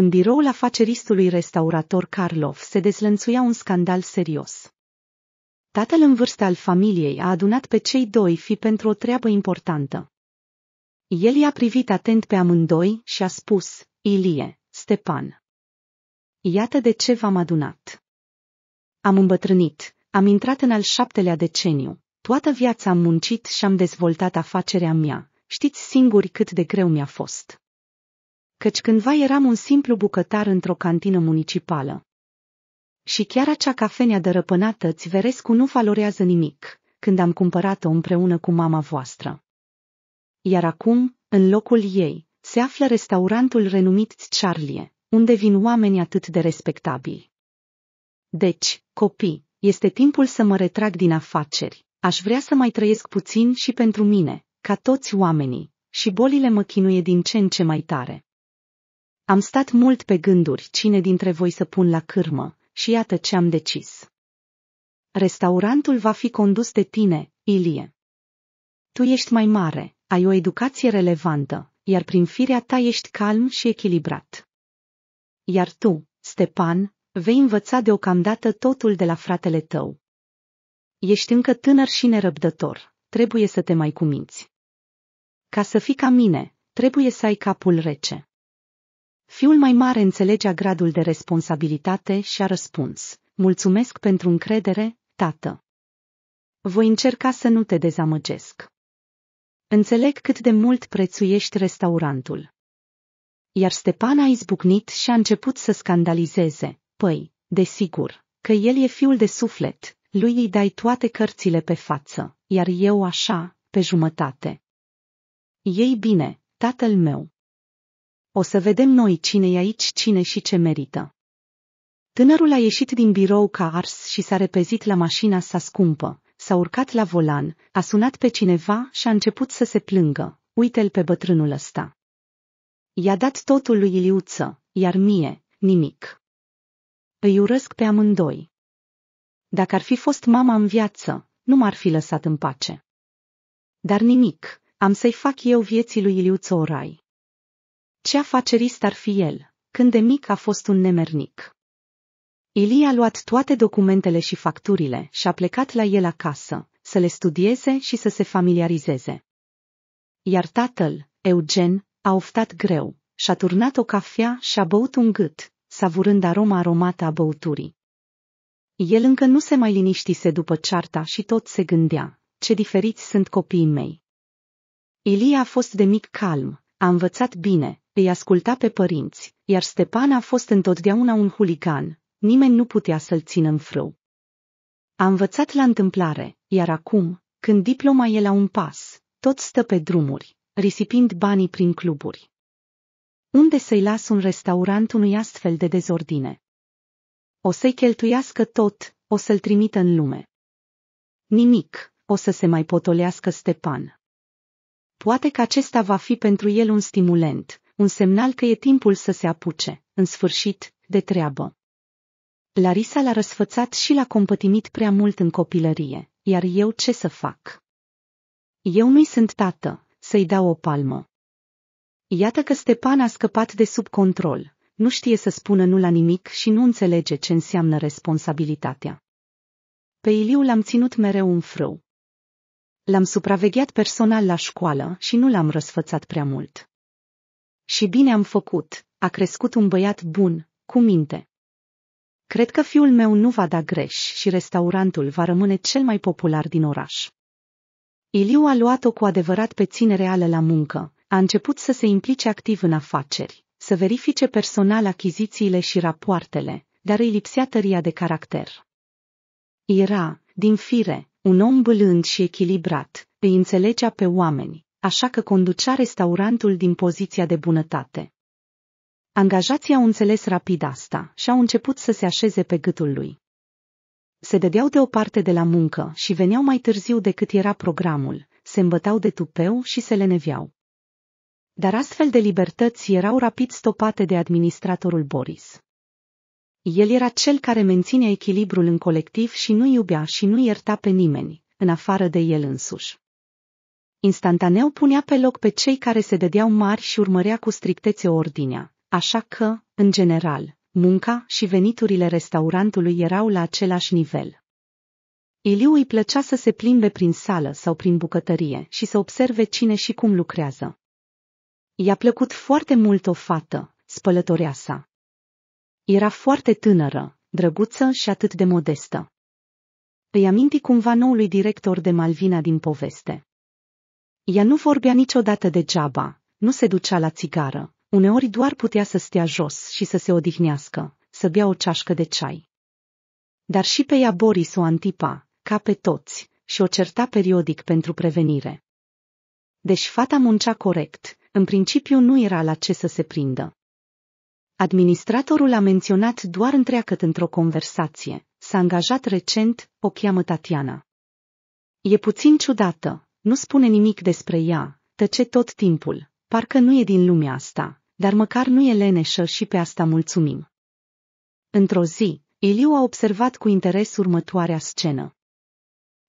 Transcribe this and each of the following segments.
În biroul afaceristului restaurator Karlov se dezlănțuia un scandal serios. Tatăl în vârstă al familiei a adunat pe cei doi fi pentru o treabă importantă. El i-a privit atent pe amândoi și a spus, Ilie, Stepan. Iată de ce v-am adunat. Am îmbătrânit, am intrat în al șaptelea deceniu, toată viața am muncit și am dezvoltat afacerea mea, știți singuri cât de greu mi-a fost căci cândva eram un simplu bucătar într-o cantină municipală. Și chiar acea cafenea dărăpânată Țiverescu nu valorează nimic, când am cumpărat-o împreună cu mama voastră. Iar acum, în locul ei, se află restaurantul renumit Charlie, unde vin oameni atât de respectabili. Deci, copii, este timpul să mă retrag din afaceri. Aș vrea să mai trăiesc puțin și pentru mine, ca toți oamenii, și bolile mă chinuie din ce în ce mai tare. Am stat mult pe gânduri cine dintre voi să pun la cârmă și iată ce am decis. Restaurantul va fi condus de tine, Ilie. Tu ești mai mare, ai o educație relevantă, iar prin firea ta ești calm și echilibrat. Iar tu, Stepan, vei învăța deocamdată totul de la fratele tău. Ești încă tânăr și nerăbdător, trebuie să te mai cuminți. Ca să fii ca mine, trebuie să ai capul rece. Fiul mai mare înțelegea gradul de responsabilitate și a răspuns, mulțumesc pentru încredere, tată. Voi încerca să nu te dezamăgesc. Înțeleg cât de mult prețuiești restaurantul. Iar Stepan a izbucnit și a început să scandalizeze, păi, desigur, că el e fiul de suflet, lui îi dai toate cărțile pe față, iar eu așa, pe jumătate. Ei bine, tatăl meu. O să vedem noi cine e aici, cine și ce merită. Tânărul a ieșit din birou ca ars și s-a repezit la mașina sa scumpă, s-a urcat la volan, a sunat pe cineva și a început să se plângă. Uite-l pe bătrânul ăsta. I-a dat totul lui Iliuță, iar mie, nimic. Îi urăsc pe amândoi. Dacă ar fi fost mama în viață, nu m-ar fi lăsat în pace. Dar nimic, am să-i fac eu vieții lui Iliuță o rai. Ce afacerist ar fi el, când de mic a fost un nemernic. Ilie a luat toate documentele și facturile și a plecat la el acasă, să le studieze și să se familiarizeze. Iar tatăl, Eugen, a oftat greu, și-a turnat o cafea și a băut un gât, savurând aroma aromată a băuturii. El încă nu se mai liniștise după cearta și tot se gândea, ce diferiți sunt copiii mei. Ilie a fost de mic calm, a învățat bine, îi asculta pe părinți, iar Stepan a fost întotdeauna un huligan, nimeni nu putea să-l țină în frâu. A învățat la întâmplare, iar acum, când diploma e la un pas, tot stă pe drumuri, risipind banii prin cluburi. Unde să-i las un restaurant unui astfel de dezordine? O să-i cheltuiască tot, o să-l trimită în lume. Nimic, o să se mai potolească Stepan. Poate că acesta va fi pentru el un stimulent, un semnal că e timpul să se apuce, în sfârșit, de treabă. Larisa l-a răsfățat și l-a compătimit prea mult în copilărie, iar eu ce să fac? Eu nu-i sunt tată, să-i dau o palmă. Iată că Stepan a scăpat de sub control, nu știe să spună nu la nimic și nu înțelege ce înseamnă responsabilitatea. Pe Iliu l-am ținut mereu în frâu. L-am supravegheat personal la școală și nu l-am răsfățat prea mult. Și bine am făcut, a crescut un băiat bun, cu minte. Cred că fiul meu nu va da greș și restaurantul va rămâne cel mai popular din oraș. Iliu a luat-o cu adevărat pe ține reală la muncă, a început să se implice activ în afaceri, să verifice personal achizițiile și rapoartele, dar îi lipsea tăria de caracter. Era, din fire, un om blând și echilibrat, îi înțelegea pe oameni, așa că conducea restaurantul din poziția de bunătate. Angajații au înțeles rapid asta și au început să se așeze pe gâtul lui. Se dădeau deoparte de la muncă și veneau mai târziu decât era programul, se îmbătau de tupeu și se leneveau. Dar astfel de libertăți erau rapid stopate de administratorul Boris. El era cel care menținea echilibrul în colectiv și nu iubea și nu ierta pe nimeni, în afară de el însuși. Instantaneu punea pe loc pe cei care se dădeau mari și urmărea cu strictețe ordinea, așa că, în general, munca și veniturile restaurantului erau la același nivel. Iliu îi plăcea să se plimbe prin sală sau prin bucătărie și să observe cine și cum lucrează. I-a plăcut foarte mult o fată, spălătorea sa. Era foarte tânără, drăguță și atât de modestă. Îi aminti cumva noului director de Malvina din poveste. Ea nu vorbea niciodată degeaba, nu se ducea la țigară, uneori doar putea să stea jos și să se odihnească, să bea o ceașcă de ceai. Dar și pe ea Boris o antipa, ca pe toți, și o certa periodic pentru prevenire. Deși fata muncea corect, în principiu nu era la ce să se prindă. Administratorul a menționat doar întreagăt într-o conversație, s-a angajat recent, o cheamă Tatiana. E puțin ciudată, nu spune nimic despre ea, tăce tot timpul, parcă nu e din lumea asta, dar măcar nu e leneșă și pe asta mulțumim. Într-o zi, Iliu a observat cu interes următoarea scenă.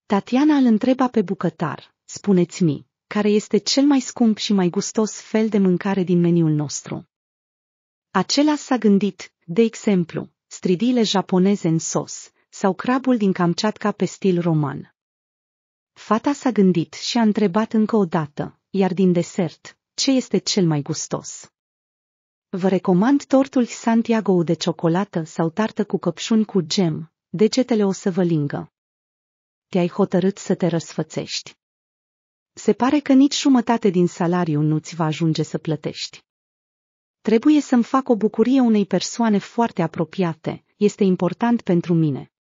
Tatiana îl întreba pe bucătar, spuneți-mi, care este cel mai scump și mai gustos fel de mâncare din meniul nostru. Acela s-a gândit, de exemplu, stridiile japoneze în sos, sau crabul din Kamchatka pe stil roman. Fata s-a gândit și a întrebat încă o dată, iar din desert, ce este cel mai gustos? Vă recomand tortul Santiago de ciocolată sau tartă cu căpșuni cu gem, degetele o să vă lingă. Te-ai hotărât să te răsfățești. Se pare că nici jumătate din salariu nu-ți va ajunge să plătești. Trebuie să-mi fac o bucurie unei persoane foarte apropiate, este important pentru mine.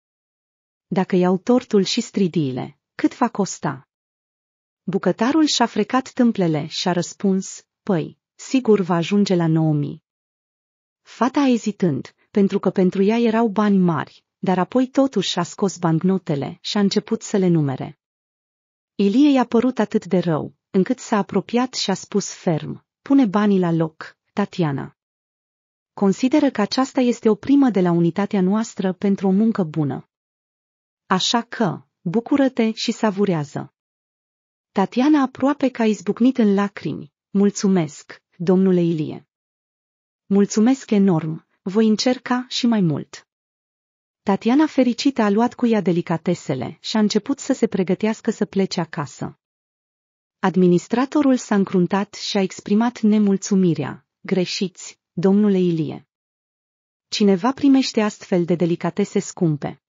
Dacă iau tortul și stridiile, cât va costa? Bucătarul și-a frecat tâmplele și a răspuns, păi, sigur va ajunge la 9000. Fata ezitând, pentru că pentru ea erau bani mari, dar apoi totuși a scos bancnotele și a început să le numere. Ilie i-a părut atât de rău, încât s-a apropiat și a spus ferm, pune banii la loc, Tatiana. Consideră că aceasta este o primă de la unitatea noastră pentru o muncă bună. Așa că, bucură-te și savurează. Tatiana aproape că a izbucnit în lacrimi. Mulțumesc, domnule Ilie. Mulțumesc enorm, voi încerca și mai mult. Tatiana fericită a luat cu ea delicatesele și a început să se pregătească să plece acasă. Administratorul s-a încruntat și a exprimat nemulțumirea. Greșiți, domnule Ilie. Cineva primește astfel de delicatese scumpe.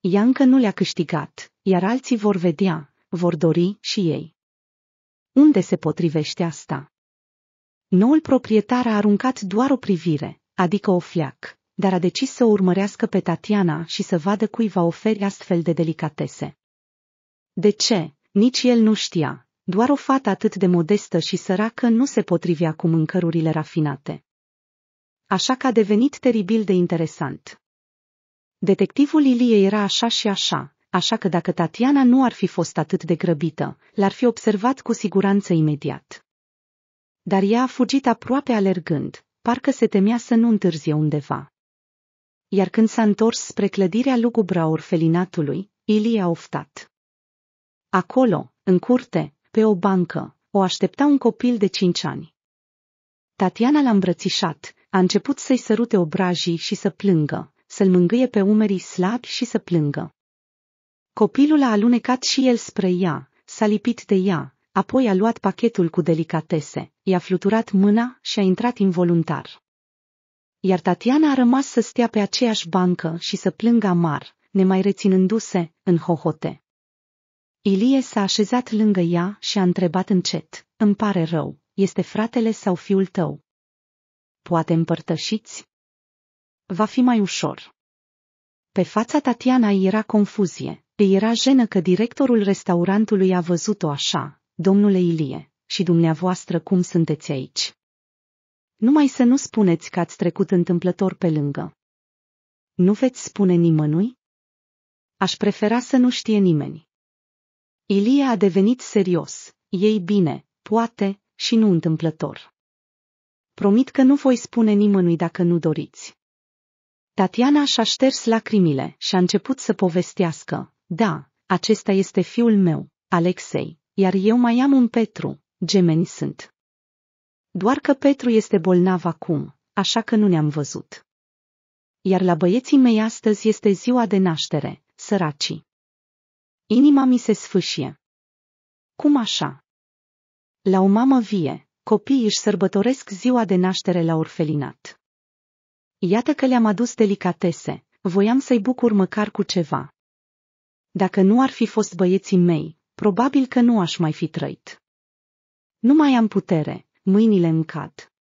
Ea încă nu le-a câștigat, iar alții vor vedea, vor dori și ei. Unde se potrivește asta? Noul proprietar a aruncat doar o privire, adică o fleac, dar a decis să o urmărească pe Tatiana și să vadă cui va oferi astfel de delicatese. De ce? Nici el nu știa. Doar o fată atât de modestă și săracă nu se potrivea cu mâncărurile rafinate. Așa că a devenit teribil de interesant. Detectivul Ilie era așa și așa, așa că dacă Tatiana nu ar fi fost atât de grăbită, l-ar fi observat cu siguranță imediat. Dar ea a fugit aproape alergând, parcă se temea să nu întârzie undeva. Iar când s-a întors spre clădirea lugubra orfelinatului, Ilie a oftat. Acolo, în curte, pe o bancă, o aștepta un copil de cinci ani. Tatiana l-a îmbrățișat, a început să-i sărute obrajii și să plângă, să-l mângâie pe umerii slabi și să plângă. Copilul a alunecat și el spre ea, s-a lipit de ea, apoi a luat pachetul cu delicatese, i-a fluturat mâna și a intrat involuntar. Iar Tatiana a rămas să stea pe aceeași bancă și să plângă amar, nemai reținându-se, în hohote. Ilie s-a așezat lângă ea și a întrebat încet, îmi pare rău, este fratele sau fiul tău? Poate împărtășiți? va fi mai ușor. Pe fața Tatiana era confuzie, îi era jenă că directorul restaurantului a văzut-o așa, domnule Ilie, și dumneavoastră cum sunteți aici. Numai să nu spuneți că ați trecut întâmplător pe lângă. Nu veți spune nimănui? Aș prefera să nu știe nimeni. Ilie a devenit serios, ei bine, poate, și nu întâmplător. Promit că nu voi spune nimănui dacă nu doriți. Tatiana și-a șters lacrimile și a început să povestească. Da, acesta este fiul meu, Alexei, iar eu mai am un Petru, gemeni sunt. Doar că Petru este bolnav acum, așa că nu ne-am văzut. Iar la băieții mei astăzi este ziua de naștere, săracii. Inima mi se sfâșie. Cum așa? La o mamă vie, copiii își sărbătoresc ziua de naștere la orfelinat. Iată că le-am adus delicatese, voiam să-i bucur măcar cu ceva. Dacă nu ar fi fost băieții mei, probabil că nu aș mai fi trăit. Nu mai am putere, mâinile îmi cad.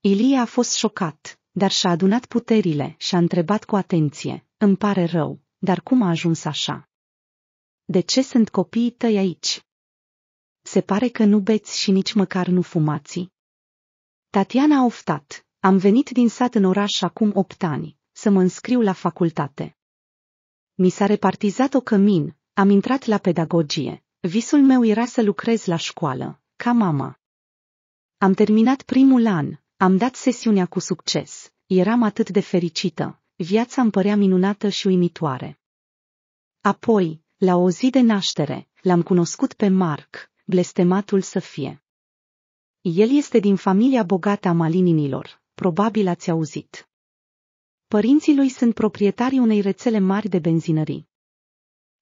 Ilie a fost șocat, dar și-a adunat puterile și a întrebat cu atenție, îmi pare rău, dar cum a ajuns așa? De ce sunt copiii tăi aici? Se pare că nu beți și nici măcar nu fumați. Tatiana a oftat, am venit din sat în oraș acum opt ani, să mă înscriu la facultate. Mi s-a repartizat o cămin, am intrat la pedagogie. Visul meu era să lucrez la școală, ca mama. Am terminat primul an, am dat sesiunea cu succes, eram atât de fericită, viața îmi părea minunată și uimitoare. Apoi, la o zi de naștere, l-am cunoscut pe Marc, blestematul să fie. El este din familia bogată a Malininilor, Probabil ați auzit. Părinții lui sunt proprietarii unei rețele mari de benzinării.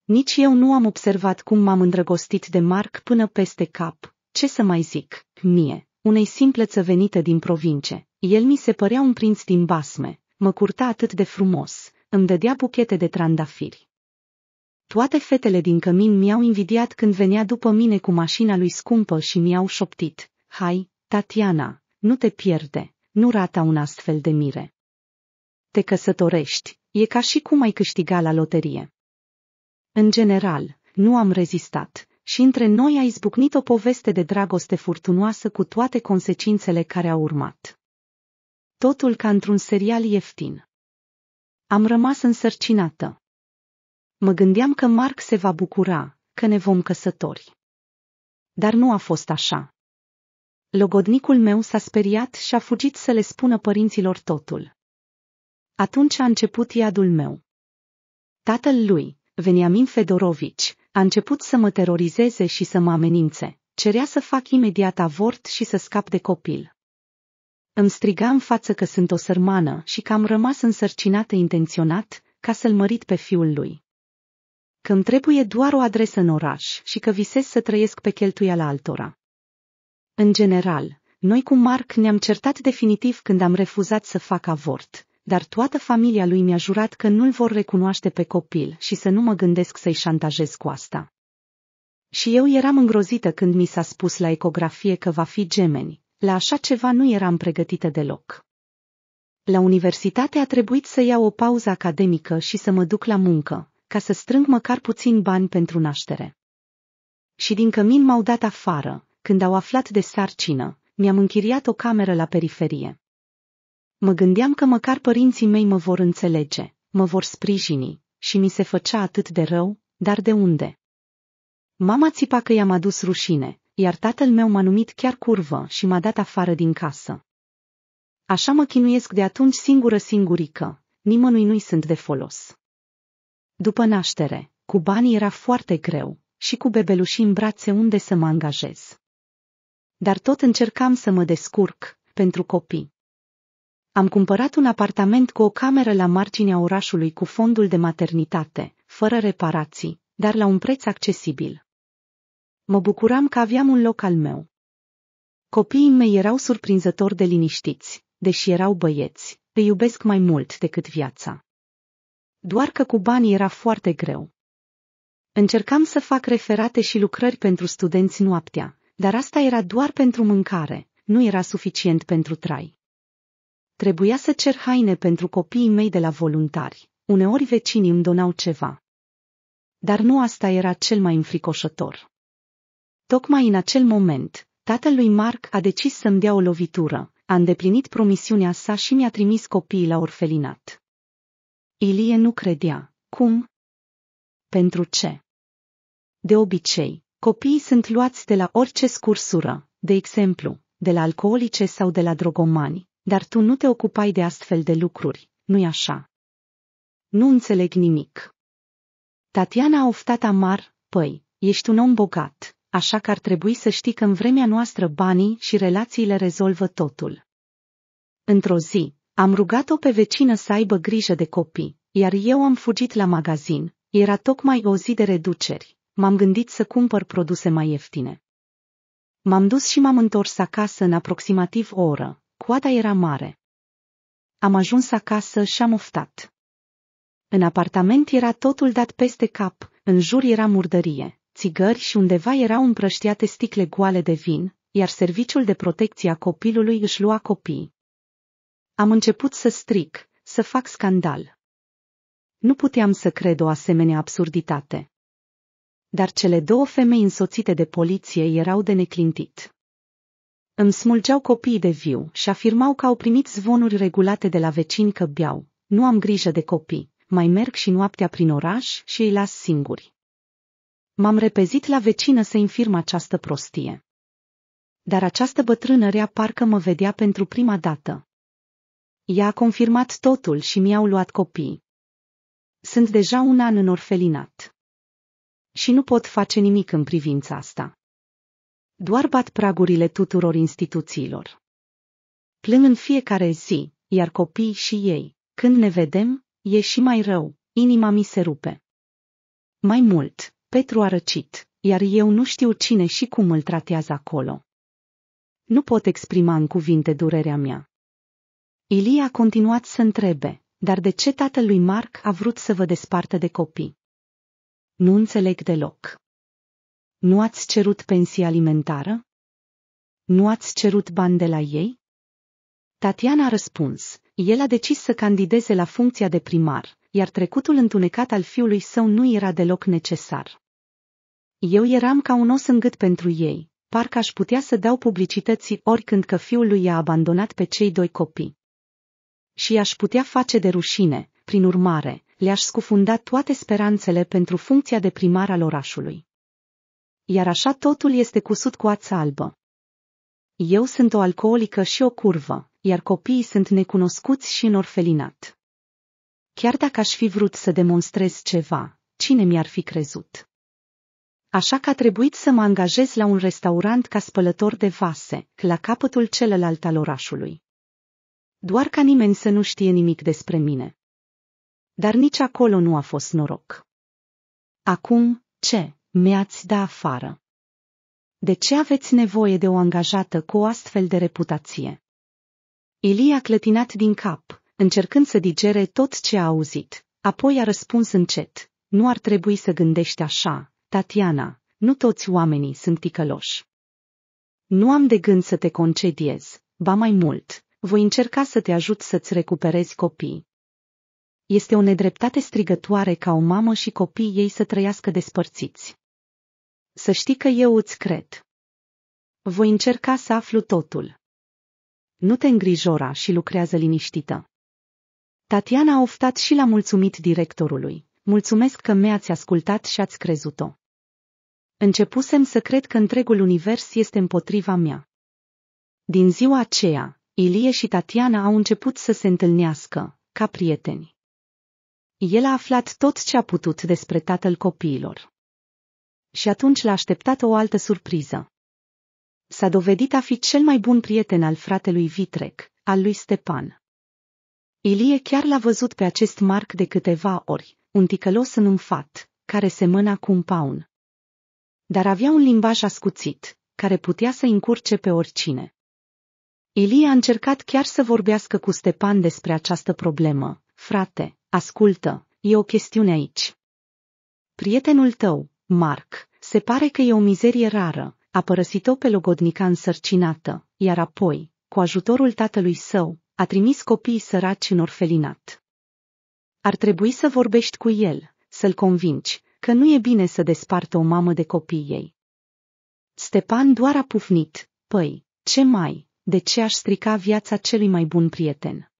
Nici eu nu am observat cum m-am îndrăgostit de Marc până peste cap. Ce să mai zic, mie, unei simple venită din provincie. El mi se părea un prinț din basme, mă curta atât de frumos, îmi dădea buchete de trandafiri. Toate fetele din cămin mi-au invidiat când venea după mine cu mașina lui scumpă și mi-au șoptit, Hai, Tatiana, nu te pierde, nu rata un astfel de mire. Te căsătorești, e ca și cum ai câștiga la loterie. În general, nu am rezistat și între noi a izbucnit o poveste de dragoste furtunoasă cu toate consecințele care au urmat. Totul ca într-un serial ieftin. Am rămas însărcinată. Mă gândeam că Mark se va bucura, că ne vom căsători. Dar nu a fost așa. Logodnicul meu s-a speriat și a fugit să le spună părinților totul. Atunci a început iadul meu. Tatăl lui, Veniamin Fedorovici, a început să mă terorizeze și să mă amenințe. Cerea să fac imediat avort și să scap de copil. Îmi striga în față că sunt o sărmană și că am rămas însărcinată intenționat ca să-l mărit pe fiul lui. Că trebuie doar o adresă în oraș și că visez să trăiesc pe la altora. În general, noi cu Mark ne-am certat definitiv când am refuzat să fac avort, dar toată familia lui mi-a jurat că nu-l vor recunoaște pe copil și să nu mă gândesc să-i șantajez cu asta. Și eu eram îngrozită când mi s-a spus la ecografie că va fi gemeni. La așa ceva nu eram pregătită deloc. La universitate a trebuit să iau o pauză academică și să mă duc la muncă, ca să strâng măcar puțin bani pentru naștere. Și din cămin m-au dat afară, când au aflat de sarcină, mi-am închiriat o cameră la periferie. Mă gândeam că măcar părinții mei mă vor înțelege, mă vor sprijini, și mi se făcea atât de rău, dar de unde? Mama țipa că i-am adus rușine, iar tatăl meu m-a numit chiar curvă și m-a dat afară din casă. Așa mă chinuiesc de atunci singură singurică, nimănui nu-i sunt de folos. După naștere, cu banii era foarte greu și cu bebelușii în brațe unde să mă angajez dar tot încercam să mă descurc, pentru copii. Am cumpărat un apartament cu o cameră la marginea orașului cu fondul de maternitate, fără reparații, dar la un preț accesibil. Mă bucuram că aveam un loc al meu. Copiii mei erau surprinzător de liniștiți, deși erau băieți, îi iubesc mai mult decât viața. Doar că cu banii era foarte greu. Încercam să fac referate și lucrări pentru studenți noaptea, dar asta era doar pentru mâncare, nu era suficient pentru trai. Trebuia să cer haine pentru copiii mei de la voluntari, uneori vecinii îmi donau ceva. Dar nu asta era cel mai înfricoșător. Tocmai în acel moment, tatăl lui Mark a decis să-mi dea o lovitură, a îndeplinit promisiunea sa și mi-a trimis copiii la orfelinat. Ilie nu credea. Cum? Pentru ce? De obicei, Copiii sunt luați de la orice scursură, de exemplu, de la alcoolice sau de la drogomani, dar tu nu te ocupai de astfel de lucruri, nu-i așa? Nu înțeleg nimic. Tatiana a oftat amar, păi, ești un om bogat, așa că ar trebui să știi că în vremea noastră banii și relațiile rezolvă totul. Într-o zi, am rugat-o pe vecină să aibă grijă de copii, iar eu am fugit la magazin. Era tocmai o zi de reduceri m-am gândit să cumpăr produse mai ieftine. M-am dus și m-am întors acasă în aproximativ o oră. Coada era mare. Am ajuns acasă și am oftat. În apartament era totul dat peste cap, în jur era murdărie, țigări și undeva erau împrăștiate sticle goale de vin, iar serviciul de protecție a copilului își lua copii. Am început să stric, să fac scandal. Nu puteam să cred o asemenea absurditate dar cele două femei însoțite de poliție erau de neclintit. Îmi smulgeau copiii de viu și afirmau că au primit zvonuri regulate de la vecini că beau, nu am grijă de copii, mai merg și noaptea prin oraș și îi las singuri. M-am repezit la vecină să infirm această prostie. Dar această bătrână rea parcă mă vedea pentru prima dată. Ea a confirmat totul și mi-au luat copii. Sunt deja un an în orfelinat și nu pot face nimic în privința asta. Doar bat pragurile tuturor instituțiilor. Plâng în fiecare zi, iar copiii și ei, când ne vedem, e și mai rău, inima mi se rupe. Mai mult, Petru a răcit, iar eu nu știu cine și cum îl tratează acolo. Nu pot exprima în cuvinte durerea mea. Ilie a continuat să întrebe, dar de ce tatălui lui Marc a vrut să vă despartă de copii? Nu înțeleg deloc. Nu ați cerut pensie alimentară? Nu ați cerut bani de la ei? Tatiana a răspuns. El a decis să candideze la funcția de primar, iar trecutul întunecat al fiului său nu era deloc necesar. Eu eram ca un os în gât pentru ei, parcă aș putea să dau publicității oricând că fiul lui i-a abandonat pe cei doi copii. Și aș putea face de rușine, prin urmare, le-aș scufunda toate speranțele pentru funcția de primar al orașului. Iar așa totul este cusut cu ața albă. Eu sunt o alcoolică și o curvă, iar copiii sunt necunoscuți și în orfelinat. Chiar dacă aș fi vrut să demonstrez ceva, cine mi-ar fi crezut? Așa că a trebuit să mă angajez la un restaurant ca spălător de vase, la capătul celălalt al orașului. Doar ca nimeni să nu știe nimic despre mine dar nici acolo nu a fost noroc. Acum, ce, mi-ați da afară? De ce aveți nevoie de o angajată cu o astfel de reputație? Ilie a clătinat din cap, încercând să digere tot ce a auzit, apoi a răspuns încet, nu ar trebui să gândești așa, Tatiana, nu toți oamenii sunt ticăloși. Nu am de gând să te concediez, ba mai mult, voi încerca să te ajut să-ți recuperezi copii. Este o nedreptate strigătoare ca o mamă și copiii ei să trăiască despărțiți. Să știi că eu îți cred. Voi încerca să aflu totul. Nu te îngrijora și lucrează liniștită. Tatiana a oftat și l-a mulțumit directorului. Mulțumesc că mi-ați ascultat și ați crezut-o. Începusem să cred că întregul univers este împotriva mea. Din ziua aceea, Ilie și Tatiana au început să se întâlnească, ca prieteni. El a aflat tot ce a putut despre tatăl copiilor. Și atunci l-a așteptat o altă surpriză. S-a dovedit a fi cel mai bun prieten al fratelui Vitrec, al lui Stepan. Ilie chiar l-a văzut pe acest marc de câteva ori, un ticălos înumfat, care semăna cu un paun. Dar avea un limbaj ascuțit, care putea să încurce pe oricine. Ilie a încercat chiar să vorbească cu Stepan despre această problemă, frate, Ascultă, e o chestiune aici. Prietenul tău, Mark, se pare că e o mizerie rară, a părăsit-o pe logodnica însărcinată, iar apoi, cu ajutorul tatălui său, a trimis copiii săraci în orfelinat. Ar trebui să vorbești cu el, să-l convingi că nu e bine să despartă o mamă de copiii ei. Stepan doar a pufnit, păi, ce mai, de ce aș strica viața celui mai bun prieten?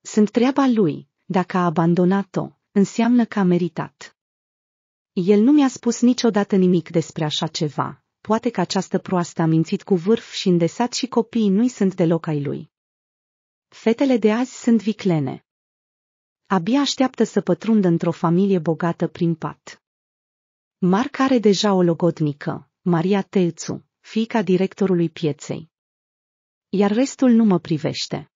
Sunt treaba lui, dacă a abandonat-o, înseamnă că a meritat. El nu mi-a spus niciodată nimic despre așa ceva. Poate că această proastă a mințit cu vârf și îndesat și copiii nu-i sunt deloc ai lui. Fetele de azi sunt viclene. Abia așteaptă să pătrundă într-o familie bogată prin pat. Marc are deja o logodnică, Maria Telțu, fica directorului pieței. Iar restul nu mă privește.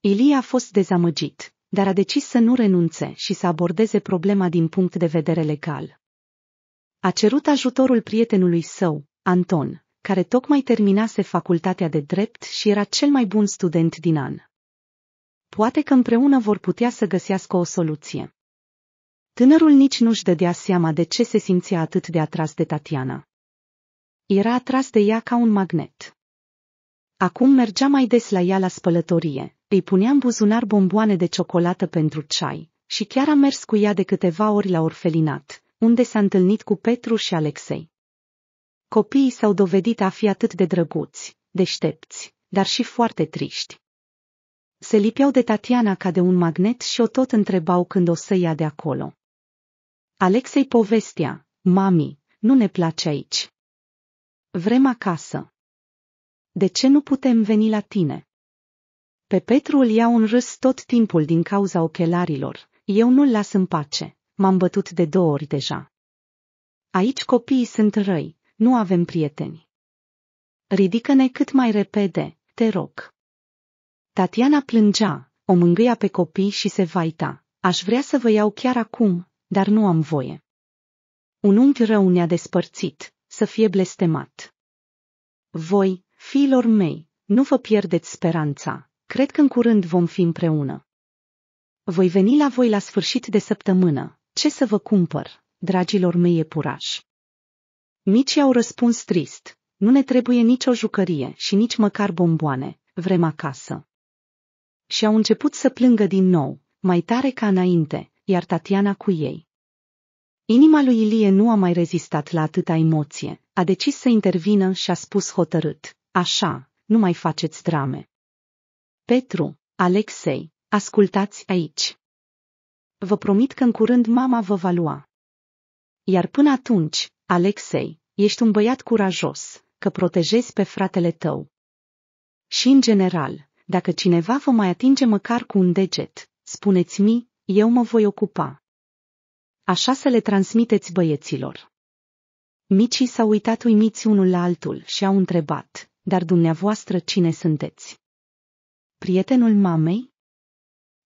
Ilie a fost dezamăgit, dar a decis să nu renunțe și să abordeze problema din punct de vedere legal. A cerut ajutorul prietenului său, Anton, care tocmai terminase facultatea de drept și era cel mai bun student din an. Poate că împreună vor putea să găsească o soluție. Tânărul nici nu-și dădea seama de ce se simțea atât de atras de Tatiana. Era atras de ea ca un magnet. Acum mergea mai des la ea la spălătorie, îi punea în buzunar bomboane de ciocolată pentru ceai și chiar a mers cu ea de câteva ori la orfelinat, unde s-a întâlnit cu Petru și Alexei. Copiii s-au dovedit a fi atât de drăguți, deștepți, dar și foarte triști. Se lipeau de Tatiana ca de un magnet și o tot întrebau când o să ia de acolo. Alexei povestea, mami, nu ne place aici. Vrem acasă. De ce nu putem veni la tine? Pe Petru îl iau în râs tot timpul din cauza ochelarilor. Eu nu-l las în pace. M-am bătut de două ori deja. Aici copiii sunt răi, nu avem prieteni. Ridică-ne cât mai repede, te rog. Tatiana plângea, o mângâia pe copii și se vaita. Aș vrea să vă iau chiar acum, dar nu am voie. Un unghi rău ne-a despărțit, să fie blestemat. Voi, fiilor mei, nu vă pierdeți speranța, Cred că în curând vom fi împreună. Voi veni la voi la sfârșit de săptămână. Ce să vă cumpăr, dragilor mei epurași? Mici au răspuns trist. Nu ne trebuie nicio jucărie și nici măcar bomboane. Vrem acasă. Și au început să plângă din nou, mai tare ca înainte, iar Tatiana cu ei. Inima lui Ilie nu a mai rezistat la atâta emoție, a decis să intervină și a spus hotărât, așa, nu mai faceți drame. Petru, Alexei, ascultați aici. Vă promit că în curând mama vă va lua. Iar până atunci, Alexei, ești un băiat curajos, că protejezi pe fratele tău. Și în general, dacă cineva vă mai atinge măcar cu un deget, spuneți-mi, eu mă voi ocupa. Așa să le transmiteți băieților. Micii s-au uitat uimiți unul la altul și au întrebat, dar dumneavoastră cine sunteți? prietenul mamei?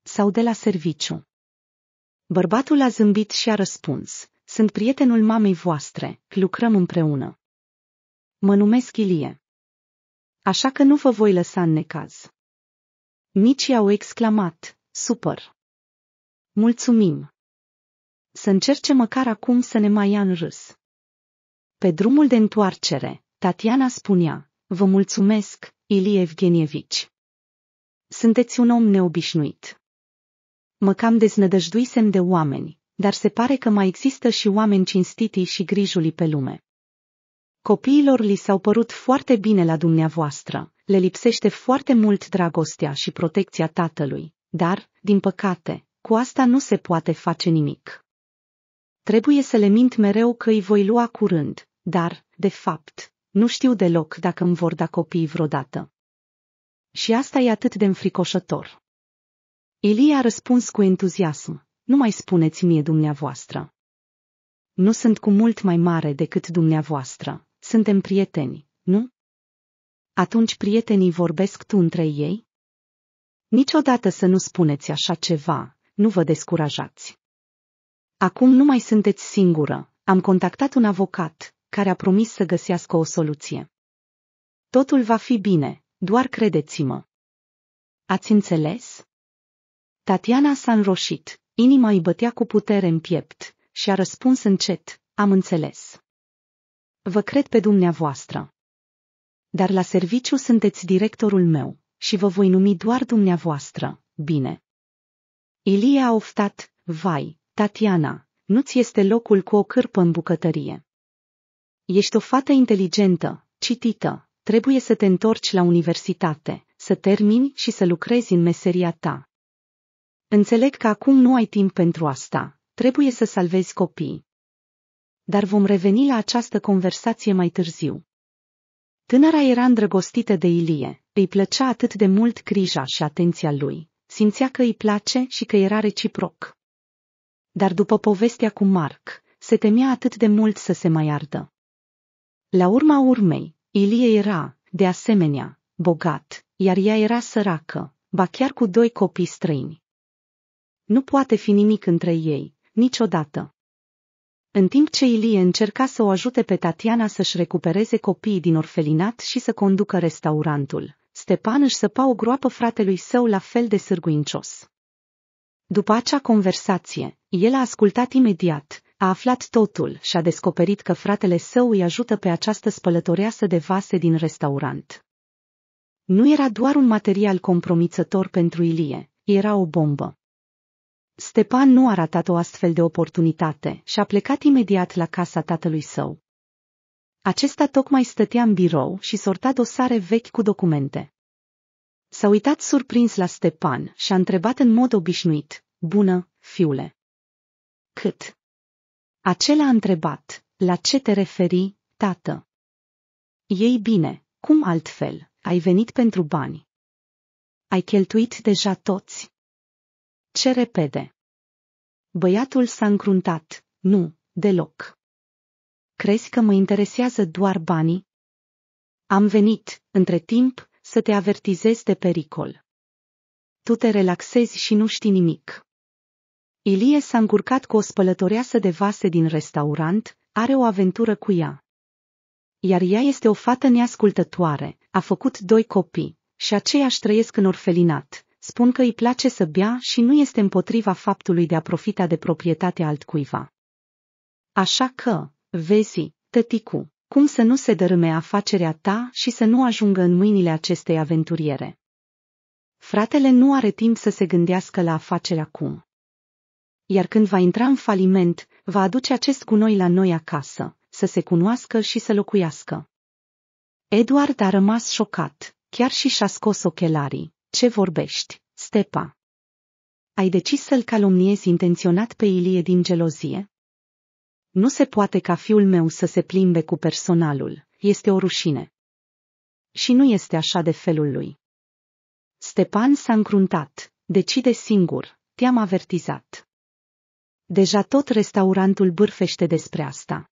Sau de la serviciu? Bărbatul a zâmbit și a răspuns, sunt prietenul mamei voastre, lucrăm împreună. Mă numesc Ilie. Așa că nu vă voi lăsa în necaz. Nici au exclamat, super. Mulțumim. Să încerce măcar acum să ne mai ia în râs. Pe drumul de întoarcere, Tatiana spunea, vă mulțumesc, Ilie Evgenievici. Sunteți un om neobișnuit. Mă cam deznădăjduisem de oameni, dar se pare că mai există și oameni cinstiti și grijuli pe lume. Copiilor li s-au părut foarte bine la dumneavoastră, le lipsește foarte mult dragostea și protecția tatălui, dar, din păcate, cu asta nu se poate face nimic. Trebuie să le mint mereu că îi voi lua curând, dar, de fapt, nu știu deloc dacă îmi vor da copii vreodată. Și asta e atât de înfricoșător. Elia a răspuns cu entuziasm, nu mai spuneți mie dumneavoastră. Nu sunt cu mult mai mare decât dumneavoastră, suntem prieteni, nu? Atunci prietenii vorbesc tu între ei? Niciodată să nu spuneți așa ceva, nu vă descurajați. Acum nu mai sunteți singură, am contactat un avocat, care a promis să găsească o soluție. Totul va fi bine, doar credeți-mă. Ați înțeles? Tatiana s-a înroșit, inima îi bătea cu putere în piept și a răspuns încet, am înțeles. Vă cred pe dumneavoastră. Dar la serviciu sunteți directorul meu și vă voi numi doar dumneavoastră, bine. Ilie a oftat, vai, Tatiana, nu-ți este locul cu o cârpă în bucătărie. Ești o fată inteligentă, citită, Trebuie să te întorci la universitate, să termini și să lucrezi în meseria ta. Înțeleg că acum nu ai timp pentru asta, trebuie să salvezi copii. Dar vom reveni la această conversație mai târziu. Tânăra era îndrăgostită de Ilie, îi plăcea atât de mult grija și atenția lui, simțea că îi place și că era reciproc. Dar după povestea cu Marc, se temea atât de mult să se mai ardă. La urma urmei, Ilie era, de asemenea, bogat, iar ea era săracă, ba chiar cu doi copii străini. Nu poate fi nimic între ei, niciodată. În timp ce Ilie încerca să o ajute pe Tatiana să-și recupereze copiii din orfelinat și să conducă restaurantul, Stepan își săpa o groapă fratelui său la fel de sârguincios. După acea conversație, el a ascultat imediat, a aflat totul și a descoperit că fratele său îi ajută pe această spălătoreasă de vase din restaurant. Nu era doar un material compromițător pentru Ilie, era o bombă. Stepan nu a ratat o astfel de oportunitate și a plecat imediat la casa tatălui său. Acesta tocmai stătea în birou și sorta dosare vechi cu documente. S-a uitat surprins la Stepan și a întrebat în mod obișnuit, Bună, fiule! Cât? Acela a întrebat, la ce te referi, tată? Ei bine, cum altfel, ai venit pentru bani. Ai cheltuit deja toți. Ce repede! Băiatul s-a încruntat, nu, deloc. Crezi că mă interesează doar banii? Am venit, între timp, să te avertizez de pericol. Tu te relaxezi și nu știi nimic. Ilie s-a încurcat cu o spălătoreasă de vase din restaurant, are o aventură cu ea. Iar ea este o fată neascultătoare, a făcut doi copii, și aceiași trăiesc în orfelinat. Spun că îi place să bea și nu este împotriva faptului de a profita de proprietatea altcuiva. Așa că, vezi, tăticu, cum să nu se dărâme afacerea ta și să nu ajungă în mâinile acestei aventuriere. Fratele nu are timp să se gândească la afacere acum iar când va intra în faliment, va aduce acest gunoi la noi acasă, să se cunoască și să locuiască. Eduard a rămas șocat, chiar și și-a scos ochelarii. Ce vorbești, Stepa? Ai decis să-l calomniezi intenționat pe Ilie din gelozie? Nu se poate ca fiul meu să se plimbe cu personalul, este o rușine. Și nu este așa de felul lui. Stepan s-a încruntat, decide singur, te-am avertizat. Deja tot restaurantul bârfește despre asta.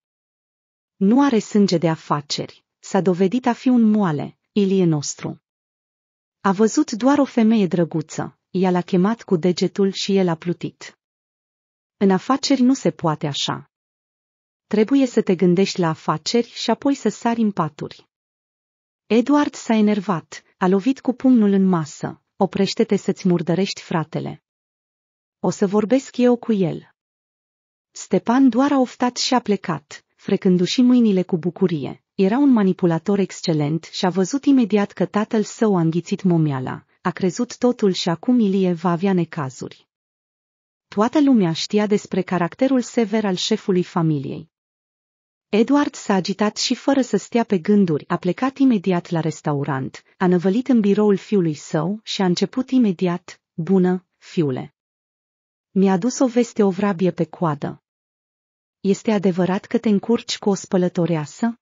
Nu are sânge de afaceri, s-a dovedit a fi un moale, Ilie nostru. A văzut doar o femeie drăguță, ea l-a chemat cu degetul și el a plutit. În afaceri nu se poate așa. Trebuie să te gândești la afaceri și apoi să sari în paturi. Edward s-a enervat, a lovit cu pumnul în masă, oprește-te să-ți murdărești fratele. O să vorbesc eu cu el. Stepan doar a oftat și a plecat, frecându-și mâinile cu bucurie. Era un manipulator excelent și a văzut imediat că tatăl său a înghițit momiala, a crezut totul și acum Ilie va avea necazuri. Toată lumea știa despre caracterul sever al șefului familiei. Edward s-a agitat și fără să stea pe gânduri, a plecat imediat la restaurant, a năvălit în biroul fiului său și a început imediat, bună, fiule. Mi-a dus o veste o vrabie pe coadă este adevărat că te încurci cu o spălătoreasă?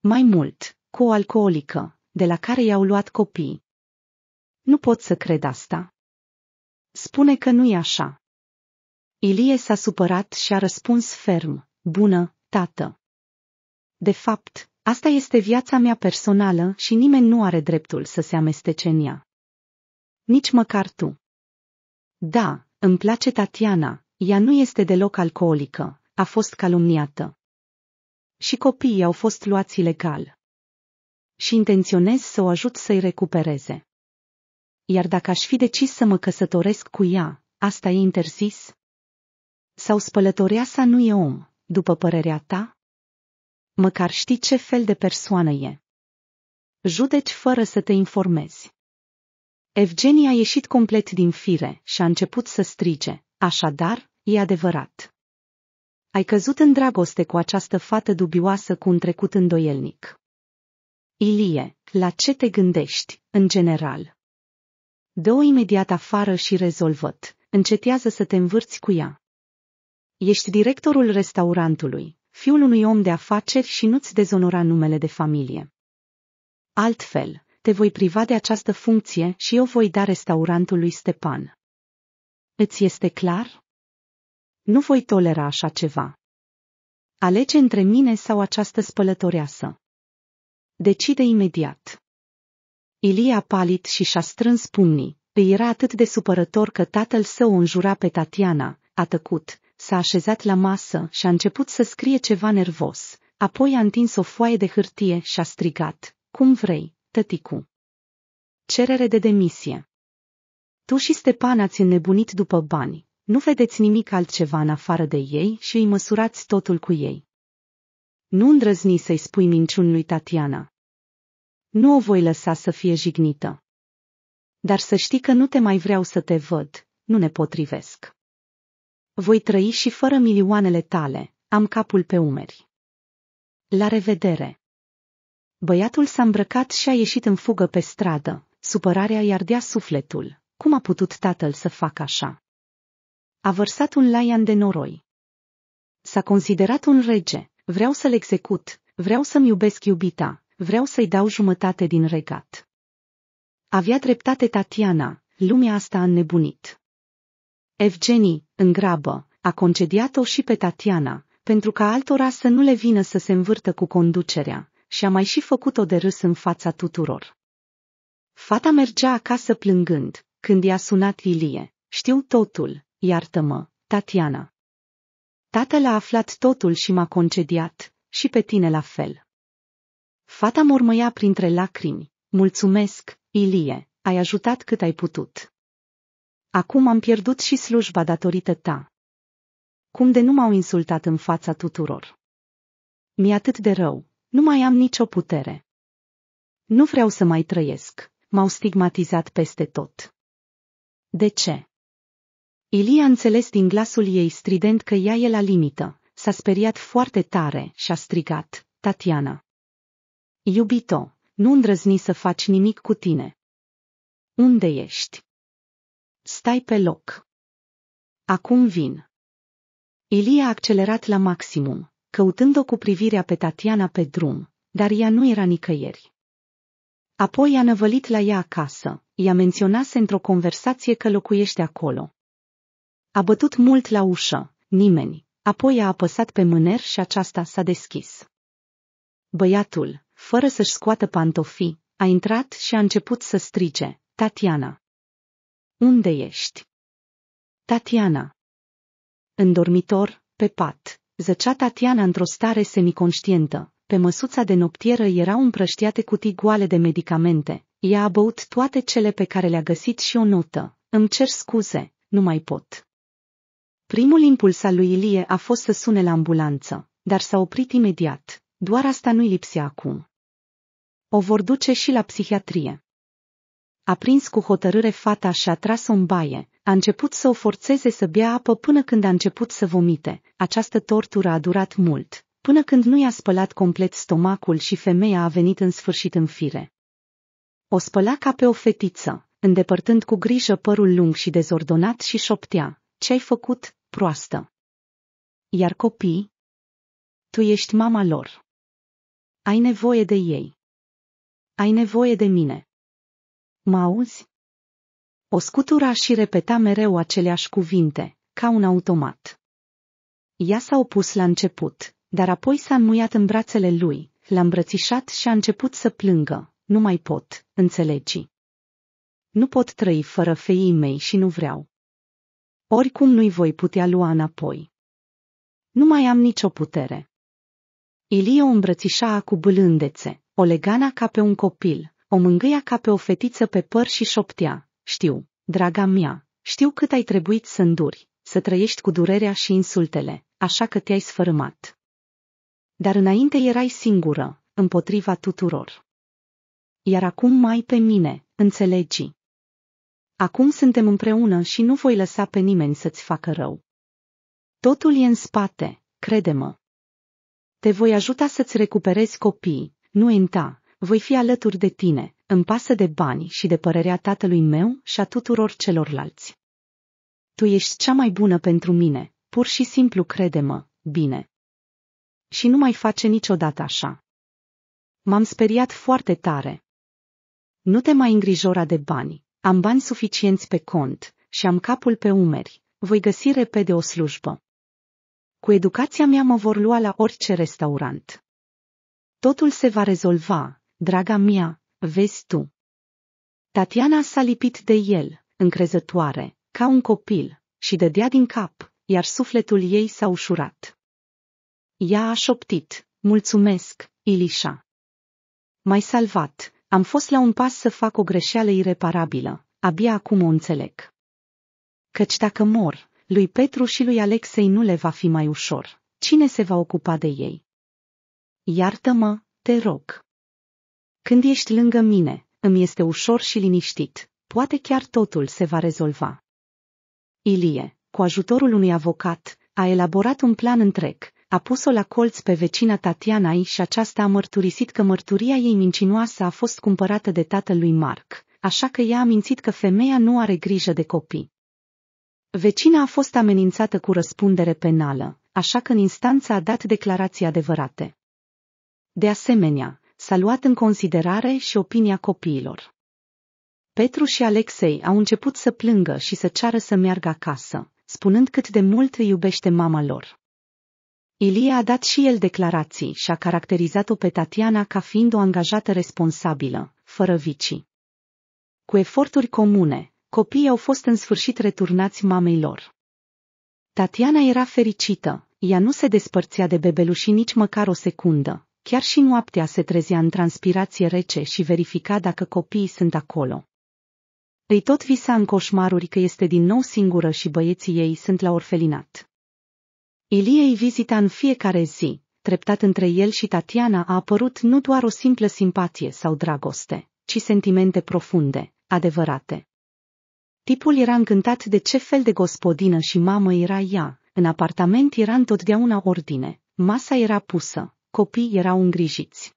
Mai mult, cu o alcoolică, de la care i-au luat copii. Nu pot să cred asta. Spune că nu e așa. Ilie s-a supărat și a răspuns ferm, bună, tată. De fapt, asta este viața mea personală și nimeni nu are dreptul să se amestece în ea. Nici măcar tu. Da, îmi place Tatiana, ea nu este deloc alcoolică, a fost calumniată. Și copiii au fost luați ilegal. Și intenționez să o ajut să-i recupereze. Iar dacă aș fi decis să mă căsătoresc cu ea, asta e interzis? Sau spălătoria sa nu e om, după părerea ta? Măcar știi ce fel de persoană e. Judeci fără să te informezi. Evgenia a ieșit complet din fire și a început să strige, așadar, e adevărat. Ai căzut în dragoste cu această fată dubioasă cu un trecut îndoielnic. Ilie, la ce te gândești, în general? Dă-o imediat afară și rezolvăt, încetează să te învârți cu ea. Ești directorul restaurantului, fiul unui om de afaceri și nu-ți dezonora numele de familie. Altfel, te voi priva de această funcție și eu voi da restaurantului Stepan. Îți este clar? Nu voi tolera așa ceva. Alege între mine sau această spălătoreasă. Decide imediat. Ilia palit și și-a strâns pumnii. Îi era atât de supărător că tatăl său o înjura pe Tatiana, a tăcut, s-a așezat la masă și a început să scrie ceva nervos, apoi a întins o foaie de hârtie și a strigat, Cum vrei, tăticu. Cerere de demisie. Tu și Stepan ați înnebunit după bani, nu vedeți nimic altceva în afară de ei și îi măsurați totul cu ei. Nu îndrăzni să-i spui minciun lui Tatiana. Nu o voi lăsa să fie jignită. Dar să știi că nu te mai vreau să te văd, nu ne potrivesc. Voi trăi și fără milioanele tale, am capul pe umeri. La revedere! Băiatul s-a îmbrăcat și a ieșit în fugă pe stradă, supărarea i-ardea sufletul. Cum a putut tatăl să facă așa? A vărsat un laian de noroi. S-a considerat un rege, vreau să-l execut, vreau să-mi iubesc iubita, vreau să-i dau jumătate din regat. Avea dreptate Tatiana, lumea asta a înnebunit. Evgenii, în grabă, a concediat-o și pe Tatiana, pentru ca altora să nu le vină să se învârtă cu conducerea, și a mai și făcut-o de râs în fața tuturor. Fata mergea acasă plângând, când i-a sunat Ilie, știu totul, Iartă-mă, Tatiana. Tatăl a aflat totul și m-a concediat, și pe tine la fel. Fata mormăia printre lacrimi. Mulțumesc, Ilie, ai ajutat cât ai putut. Acum am pierdut și slujba datorită ta. Cum de nu m-au insultat în fața tuturor. Mi-e atât de rău, nu mai am nicio putere. Nu vreau să mai trăiesc, m-au stigmatizat peste tot. De ce? Ilie a înțeles din glasul ei strident că ea e la limită, s-a speriat foarte tare și a strigat, Tatiana. Iubito, nu îndrăzni să faci nimic cu tine. Unde ești? Stai pe loc. Acum vin. Ilie a accelerat la maximum, căutând-o cu privirea pe Tatiana pe drum, dar ea nu era nicăieri. Apoi a năvălit la ea acasă, i-a menționat într-o conversație că locuiește acolo, a bătut mult la ușă, nimeni, apoi a apăsat pe mâner și aceasta s-a deschis. Băiatul, fără să-și scoată pantofii, a intrat și a început să strige, Tatiana. Unde ești? Tatiana. În dormitor, pe pat, zăcea Tatiana într-o stare semiconștientă. Pe măsuța de noptieră erau împrăștiate cutii goale de medicamente. Ea a băut toate cele pe care le-a găsit și o notă. Îmi cer scuze, nu mai pot. Primul impuls al lui Ilie a fost să sune la ambulanță, dar s-a oprit imediat. Doar asta nu-i lipsea acum. O vor duce și la psihiatrie. A prins cu hotărâre fata și a tras-o în baie, a început să o forțeze să bea apă până când a început să vomite. Această tortură a durat mult, până când nu i-a spălat complet stomacul și femeia a venit în sfârșit în fire. O spăla ca pe o fetiță, îndepărtând cu grijă părul lung și dezordonat și șoptea, ce ai făcut, proastă. Iar copii? Tu ești mama lor. Ai nevoie de ei. Ai nevoie de mine. Mă auzi? O scutura și repeta mereu aceleași cuvinte, ca un automat. Ea s-a opus la început, dar apoi s-a înmuiat în brațele lui, l-a îmbrățișat și a început să plângă. Nu mai pot, înțelegi. Nu pot trăi fără feii mei și nu vreau oricum nu-i voi putea lua înapoi. Nu mai am nicio putere. Ilie o îmbrățișa cu bâlândețe, o legana ca pe un copil, o mângâia ca pe o fetiță pe păr și șoptea, știu, draga mea, știu cât ai trebuit să înduri, să trăiești cu durerea și insultele, așa că te-ai sfărâmat. Dar înainte erai singură, împotriva tuturor. Iar acum mai pe mine, înțelegi? Acum suntem împreună și nu voi lăsa pe nimeni să-ți facă rău. Totul e în spate, crede-mă. Te voi ajuta să-ți recuperezi copiii, nu în ta, voi fi alături de tine, în pasă de bani și de părerea tatălui meu și a tuturor celorlalți. Tu ești cea mai bună pentru mine, pur și simplu crede-mă, bine. Și nu mai face niciodată așa. M-am speriat foarte tare. Nu te mai îngrijora de bani, am bani suficienți pe cont și am capul pe umeri. Voi găsi repede o slujbă. Cu educația mea mă vor lua la orice restaurant. Totul se va rezolva, draga mea, vezi tu. Tatiana s-a lipit de el, încrezătoare, ca un copil, și dădea din cap, iar sufletul ei s-a ușurat. Ea a șoptit, mulțumesc, Ilișa. Mai salvat, am fost la un pas să fac o greșeală ireparabilă, abia acum o înțeleg. Căci dacă mor, lui Petru și lui Alexei nu le va fi mai ușor. Cine se va ocupa de ei? Iartă-mă, te rog. Când ești lângă mine, îmi este ușor și liniștit, poate chiar totul se va rezolva. Ilie, cu ajutorul unui avocat, a elaborat un plan întreg, a pus-o la colț pe vecina Tatianai și aceasta a mărturisit că mărturia ei mincinoasă a fost cumpărată de tatălui Marc, așa că ea a mințit că femeia nu are grijă de copii. Vecina a fost amenințată cu răspundere penală, așa că în instanță a dat declarații adevărate. De asemenea, s-a luat în considerare și opinia copiilor. Petru și Alexei au început să plângă și să ceară să meargă acasă, spunând cât de mult îi iubește mama lor. Ilie a dat și el declarații și a caracterizat-o pe Tatiana ca fiind o angajată responsabilă, fără vicii. Cu eforturi comune, copiii au fost în sfârșit returnați mamei lor. Tatiana era fericită, ea nu se despărțea de bebelușii nici măcar o secundă, chiar și noaptea se trezea în transpirație rece și verifica dacă copiii sunt acolo. Îi tot visa în coșmaruri că este din nou singură și băieții ei sunt la orfelinat. Ilie îi vizita în fiecare zi, treptat între el și Tatiana a apărut nu doar o simplă simpatie sau dragoste, ci sentimente profunde, adevărate. Tipul era încântat de ce fel de gospodină și mamă era ea, în apartament era întotdeauna ordine, masa era pusă, copiii erau îngrijiți.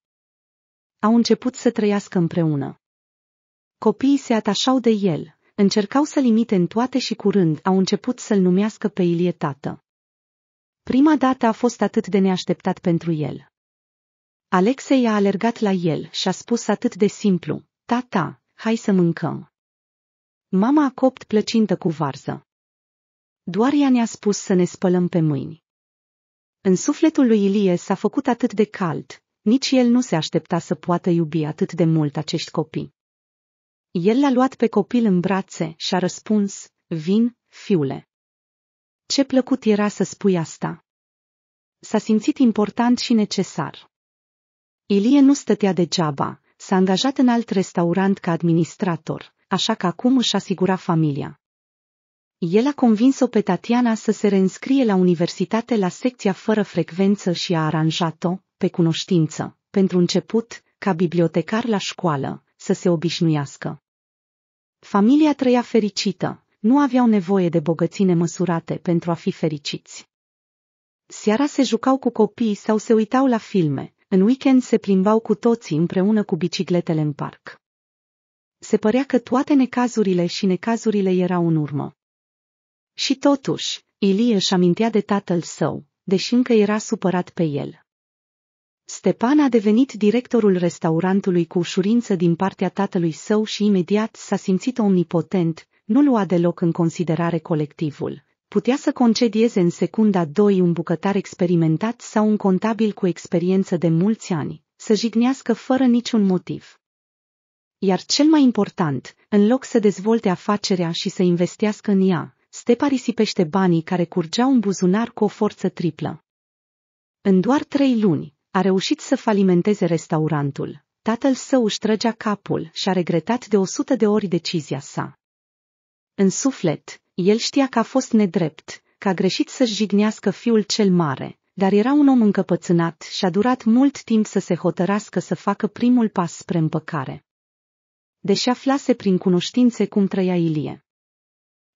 Au început să trăiască împreună. Copiii se atașau de el, încercau să limite în toate și curând au început să-l numească pe Ilie tată. Prima dată a fost atât de neașteptat pentru el. Alexei a alergat la el și a spus atât de simplu, Tata, hai să mâncăm. Mama a copt plăcintă cu varză. Doar ea ne-a spus să ne spălăm pe mâini. În sufletul lui Ilie s-a făcut atât de cald, nici el nu se aștepta să poată iubi atât de mult acești copii. El l-a luat pe copil în brațe și a răspuns, vin, fiule. Ce plăcut era să spui asta! S-a simțit important și necesar. Ilie nu stătea degeaba, s-a angajat în alt restaurant ca administrator, așa că acum își asigura familia. El a convins-o pe Tatiana să se reînscrie la universitate la secția fără frecvență și a aranjat-o, pe cunoștință, pentru început, ca bibliotecar la școală, să se obișnuiască. Familia trăia fericită, nu aveau nevoie de bogății nemăsurate pentru a fi fericiți. Seara se jucau cu copii sau se uitau la filme, în weekend se plimbau cu toții împreună cu bicicletele în parc. Se părea că toate necazurile și necazurile erau în urmă. Și totuși, Ilie își amintea de tatăl său, deși încă era supărat pe el. Stepan a devenit directorul restaurantului cu ușurință din partea tatălui său și imediat s-a simțit omnipotent, nu lua deloc în considerare colectivul. Putea să concedieze în secunda 2 un bucătar experimentat sau un contabil cu experiență de mulți ani, să jignească fără niciun motiv. Iar cel mai important, în loc să dezvolte afacerea și să investească în ea, Stepa risipește banii care curgeau în buzunar cu o forță triplă. În doar trei luni, a reușit să falimenteze restaurantul. Tatăl său își trăgea capul și a regretat de o sută de ori decizia sa. În suflet, el știa că a fost nedrept, că a greșit să-și jignească fiul cel mare, dar era un om încăpățânat și a durat mult timp să se hotărască să facă primul pas spre împăcare. Deși aflase prin cunoștințe cum trăia Ilie.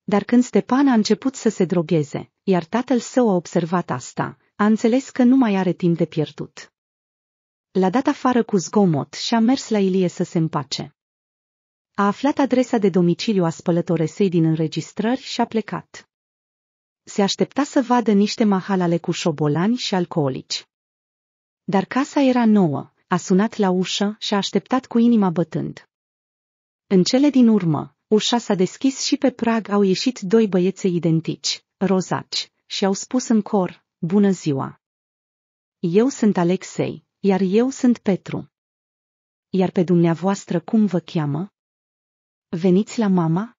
Dar când Stepan a început să se drogheze, iar tatăl său a observat asta, a înțeles că nu mai are timp de pierdut. L-a dat afară cu zgomot și a mers la Ilie să se împace. A aflat adresa de domiciliu a spălătoresei din înregistrări și a plecat. Se aștepta să vadă niște mahalale cu șobolani și alcoolici. Dar casa era nouă, a sunat la ușă și a așteptat cu inima bătând. În cele din urmă, ușa s-a deschis și pe prag au ieșit doi băiețe identici, rozaci, și au spus în cor, bună ziua! Eu sunt Alexei, iar eu sunt Petru. Iar pe dumneavoastră cum vă cheamă? Veniți la mama?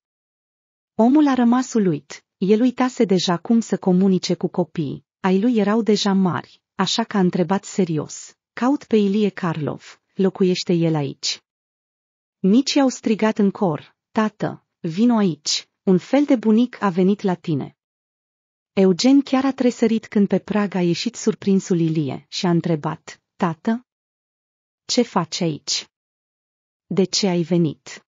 Omul a rămas uluit, el uitase deja cum să comunice cu copiii, ai lui erau deja mari, așa că a întrebat serios, caut pe Ilie Karlov, locuiește el aici. Micii au strigat în cor, tată, vino aici, un fel de bunic a venit la tine. Eugen chiar a tresărit când pe prag a ieșit surprinsul Ilie și a întrebat, tată? Ce faci aici? De ce ai venit?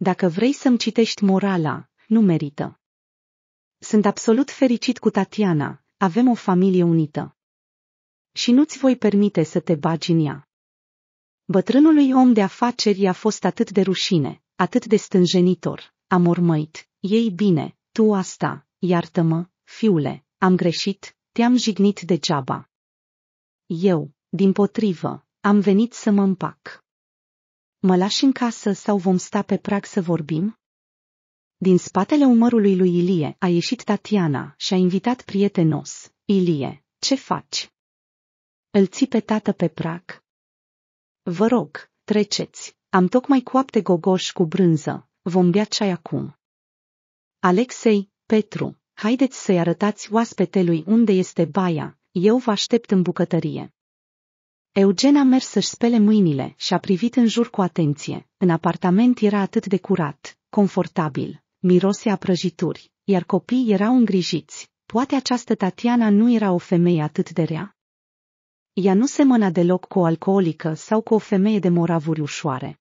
Dacă vrei să-mi citești morala, nu merită. Sunt absolut fericit cu Tatiana, avem o familie unită. Și nu-ți voi permite să te bagi în ea. Bătrânului om de afaceri a fost atât de rușine, atât de stânjenitor, am urmăit, ei bine, tu asta, iartă-mă, fiule, am greșit, te-am jignit degeaba. Eu, din potrivă, am venit să mă împac. Mă lași în casă sau vom sta pe prag să vorbim? Din spatele umărului lui Ilie a ieșit Tatiana și a invitat prietenos. Ilie, ce faci? Îl ții pe tată pe prag. Vă rog, treceți. Am tocmai coapte gogoș cu brânză. Vom bea ceai acum. Alexei, Petru, haideți să-i arătați oaspetelui unde este baia. Eu vă aștept în bucătărie. Eugen a mers să-și spele mâinile și a privit în jur cu atenție. În apartament era atât de curat, confortabil, mirosea prăjituri, iar copiii erau îngrijiți. Poate această Tatiana nu era o femeie atât de rea. Ea nu semăna deloc cu o alcoolică sau cu o femeie de moravuri ușoare.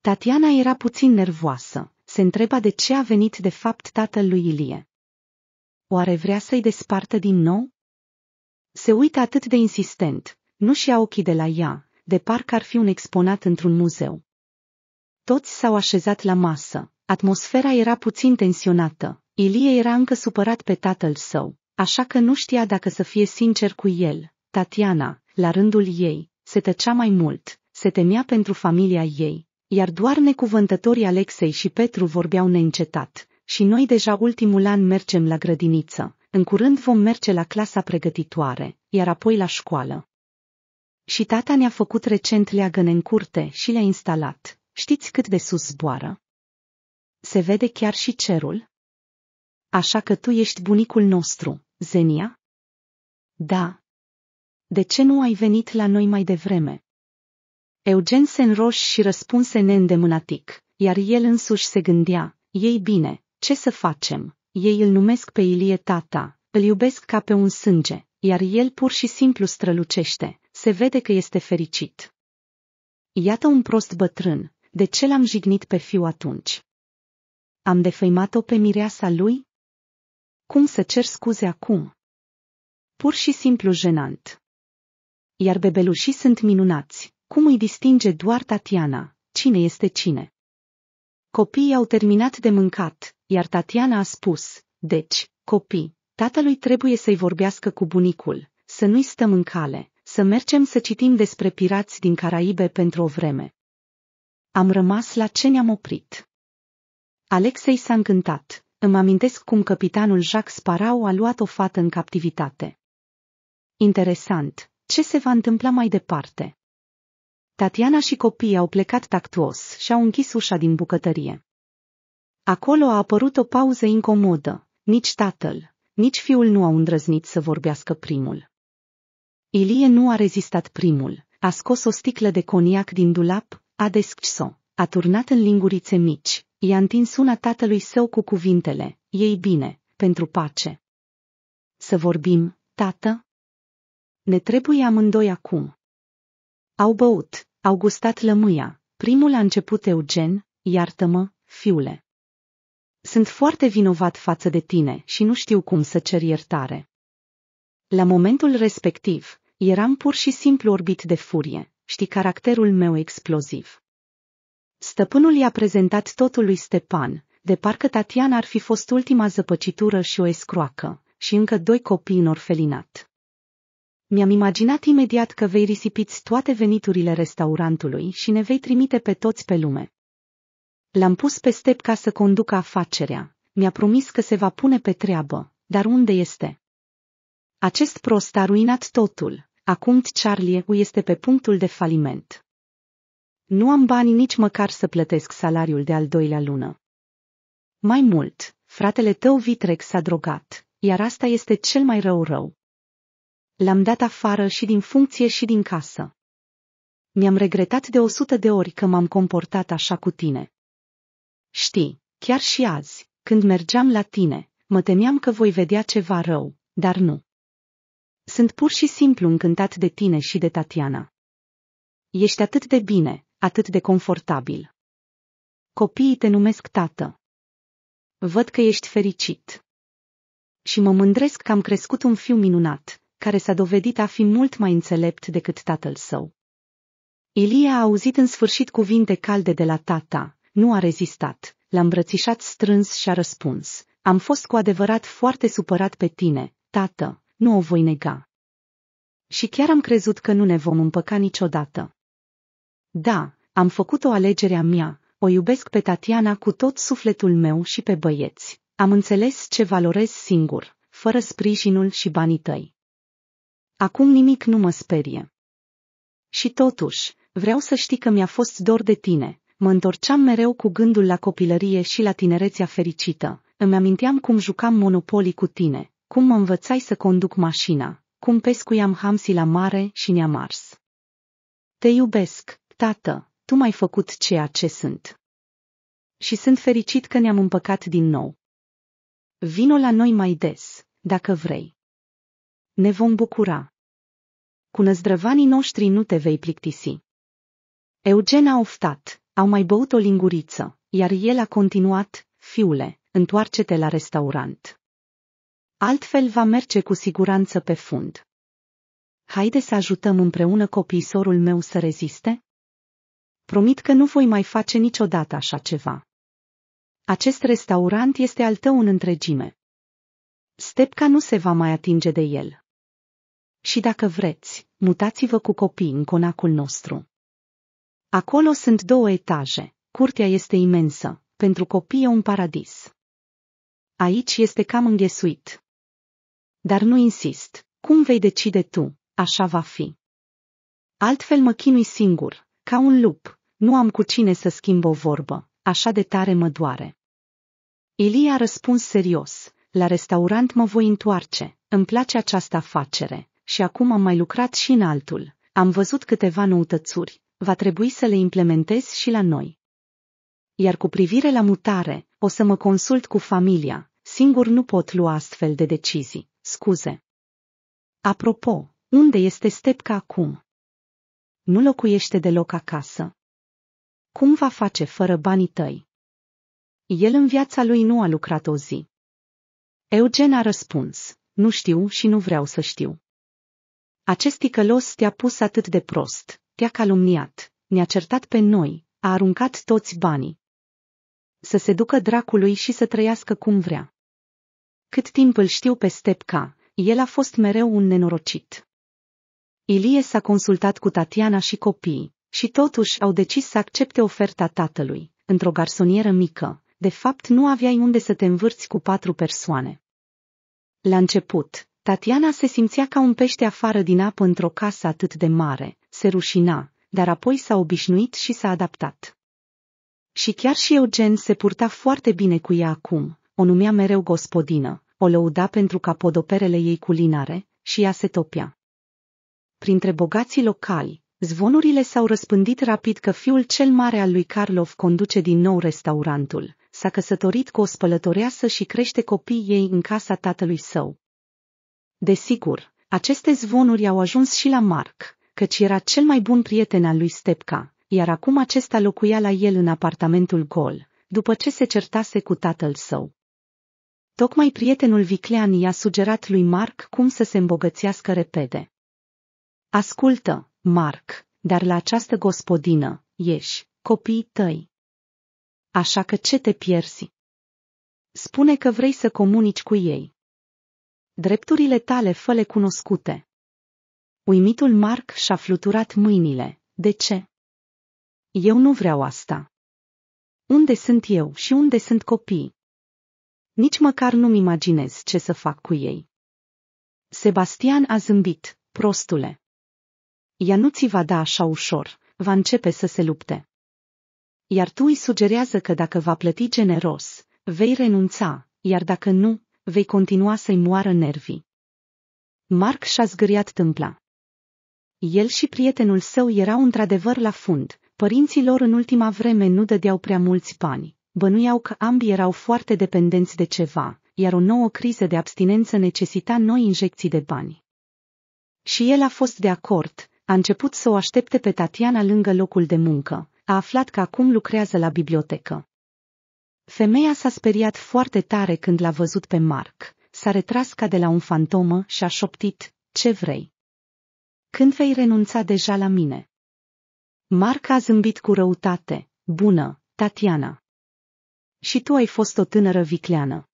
Tatiana era puțin nervoasă, se întreba de ce a venit de fapt tatăl lui Ilie. Oare vrea să-i despartă din nou? Se uită atât de insistent, nu-și ia ochii de la ea, de parcă ar fi un exponat într-un muzeu. Toți s-au așezat la masă. Atmosfera era puțin tensionată. Ilie era încă supărat pe tatăl său, așa că nu știa dacă să fie sincer cu el. Tatiana, la rândul ei, se tăcea mai mult, se temea pentru familia ei, iar doar necuvântătorii Alexei și Petru vorbeau neîncetat. Și noi deja ultimul an mergem la grădiniță, în curând vom merge la clasa pregătitoare, iar apoi la școală. Și tata ne-a făcut recent leagăne în curte și le-a instalat. Știți cât de sus zboară? Se vede chiar și cerul? Așa că tu ești bunicul nostru, Zenia? Da. De ce nu ai venit la noi mai devreme? Eugen se înroș și răspunse neîndemânatic, iar el însuși se gândea, ei bine, ce să facem? Ei îl numesc pe Ilie tata, îl iubesc ca pe un sânge, iar el pur și simplu strălucește, se vede că este fericit. Iată un prost bătrân, de ce l-am jignit pe fiu atunci? Am defăimat-o pe mireasa lui? Cum să cer scuze acum? Pur și simplu jenant. Iar bebelușii sunt minunați, cum îi distinge doar Tatiana, cine este cine. Copiii au terminat de mâncat, iar Tatiana a spus, deci, copii, tatălui trebuie să-i vorbească cu bunicul, să nu-i stăm în cale, să mergem să citim despre pirați din Caraibe pentru o vreme. Am rămas la ce ne-am oprit. Alexei s-a încântat. Îmi amintesc cum capitanul Jacques Sparau a luat o fată în captivitate. Interesant, ce se va întâmpla mai departe? Tatiana și copiii au plecat tactuos și au închis ușa din bucătărie. Acolo a apărut o pauză incomodă. Nici tatăl, nici fiul nu au îndrăznit să vorbească primul. Ilie nu a rezistat primul, a scos o sticlă de coniac din dulap, a deschis-o, a turnat în lingurițe mici, i-a întins una tatălui său cu cuvintele, ei bine, pentru pace. Să vorbim, tată? Ne trebuie amândoi acum. Au băut, au gustat lămâia, primul a început Eugen, iartă-mă, fiule. Sunt foarte vinovat față de tine și nu știu cum să cer iertare. La momentul respectiv, Eram pur și simplu orbit de furie, știi caracterul meu exploziv. Stăpânul i-a prezentat totul lui Stepan, de parcă Tatiana ar fi fost ultima zăpăcitură și o escroacă, și încă doi copii în orfelinat. Mi-am imaginat imediat că vei risipiți toate veniturile restaurantului și ne vei trimite pe toți pe lume. L-am pus pe step ca să conducă afacerea, mi-a promis că se va pune pe treabă, dar unde este? Acest prost a ruinat totul, Acum Charlie U este pe punctul de faliment. Nu am bani nici măcar să plătesc salariul de al doilea lună. Mai mult, fratele tău Vitrex s-a drogat, iar asta este cel mai rău rău. L-am dat afară și din funcție și din casă. Mi-am regretat de o sută de ori că m-am comportat așa cu tine. Știi, chiar și azi, când mergeam la tine, mă temeam că voi vedea ceva rău, dar nu. Sunt pur și simplu încântat de tine și de Tatiana. Ești atât de bine, atât de confortabil. Copiii te numesc tată. Văd că ești fericit. Și mă mândresc că am crescut un fiu minunat, care s-a dovedit a fi mult mai înțelept decât tatăl său. Ilie a auzit în sfârșit cuvinte calde de la tata, nu a rezistat, l-a îmbrățișat strâns și a răspuns, Am fost cu adevărat foarte supărat pe tine, tată, nu o voi nega. Și chiar am crezut că nu ne vom împăca niciodată. Da, am făcut o alegere a mea, o iubesc pe Tatiana cu tot sufletul meu și pe băieți. Am înțeles ce valorez singur, fără sprijinul și banii tăi. Acum nimic nu mă sperie. Și totuși, vreau să știi că mi-a fost dor de tine, mă întorceam mereu cu gândul la copilărie și la tinerețea fericită, îmi aminteam cum jucam monopolii cu tine, cum mă învățai să conduc mașina, cum pescuiam hamsi la mare și ne-am ars. Te iubesc, tată, tu m-ai făcut ceea ce sunt. Și sunt fericit că ne-am împăcat din nou. Vino la noi mai des, dacă vrei. Ne vom bucura. Cu năzdrăvanii noștri nu te vei plictisi. Eugen a oftat, au mai băut o linguriță, iar el a continuat, fiule, întoarce-te la restaurant altfel va merge cu siguranță pe fund. Haide să ajutăm împreună copiisorul meu să reziste? Promit că nu voi mai face niciodată așa ceva. Acest restaurant este al tău în întregime. Stepca nu se va mai atinge de el. Și dacă vreți, mutați-vă cu copii în conacul nostru. Acolo sunt două etaje, curtea este imensă, pentru copii e un paradis. Aici este cam înghesuit. Dar nu insist, cum vei decide tu, așa va fi. Altfel mă chinui singur, ca un lup, nu am cu cine să schimb o vorbă, așa de tare mă doare. Ilie a răspuns serios, la restaurant mă voi întoarce, îmi place această afacere, și acum am mai lucrat și în altul, am văzut câteva noutățuri, va trebui să le implementez și la noi. Iar cu privire la mutare, o să mă consult cu familia, singur nu pot lua astfel de decizii scuze. Apropo, unde este Stepka acum? Nu locuiește deloc acasă. Cum va face fără banii tăi? El în viața lui nu a lucrat o zi. Eugen a răspuns, nu știu și nu vreau să știu. Acest ticălos te-a pus atât de prost, te-a calumniat, ne-a certat pe noi, a aruncat toți banii. Să se ducă dracului și să trăiască cum vrea. Cât timp îl știu pe Stepka, el a fost mereu un nenorocit. Ilie s-a consultat cu Tatiana și copiii, și totuși au decis să accepte oferta tatălui, într-o garsonieră mică, de fapt nu aveai unde să te învârți cu patru persoane. La început, Tatiana se simțea ca un pește afară din apă într-o casă atât de mare, se rușina, dar apoi s-a obișnuit și s-a adaptat. Și chiar și Eugen se purta foarte bine cu ea acum, o numea mereu gospodină, o lăuda pentru capodoperele ei culinare și ea se topea. Printre bogații locali, zvonurile s-au răspândit rapid că fiul cel mare al lui Karlov conduce din nou restaurantul, s-a căsătorit cu o spălătoreasă și crește copiii ei în casa tatălui său. Desigur, aceste zvonuri au ajuns și la Mark, căci era cel mai bun prieten al lui Stepka, iar acum acesta locuia la el în apartamentul gol, după ce se certase cu tatăl său. Tocmai prietenul Viclean i-a sugerat lui Mark cum să se îmbogățească repede. Ascultă, Mark, dar la această gospodină, ieși, copiii tăi. Așa că ce te pierzi? Spune că vrei să comunici cu ei. Drepturile tale fă cunoscute. Uimitul Mark și-a fluturat mâinile. De ce? Eu nu vreau asta. Unde sunt eu și unde sunt copiii? Nici măcar nu-mi imaginez ce să fac cu ei. Sebastian a zâmbit, prostule. Ea nu ți va da așa ușor, va începe să se lupte. Iar tu îi sugerează că dacă va plăti generos, vei renunța, iar dacă nu, vei continua să-i moară nervii. Mark și-a zgâriat tâmpla. El și prietenul său erau într-adevăr la fund, părinții lor în ultima vreme nu dădeau prea mulți bani, Bănuiau că ambii erau foarte dependenți de ceva, iar o nouă criză de abstinență necesita noi injecții de bani. Și el a fost de acord, a început să o aștepte pe Tatiana lângă locul de muncă, a aflat că acum lucrează la bibliotecă. Femeia s-a speriat foarte tare când l-a văzut pe Mark, s-a retras ca de la un fantomă și a șoptit, ce vrei? Când vei renunța deja la mine? Mark a zâmbit cu răutate, bună, Tatiana. Și tu ai fost o tânără vicleană.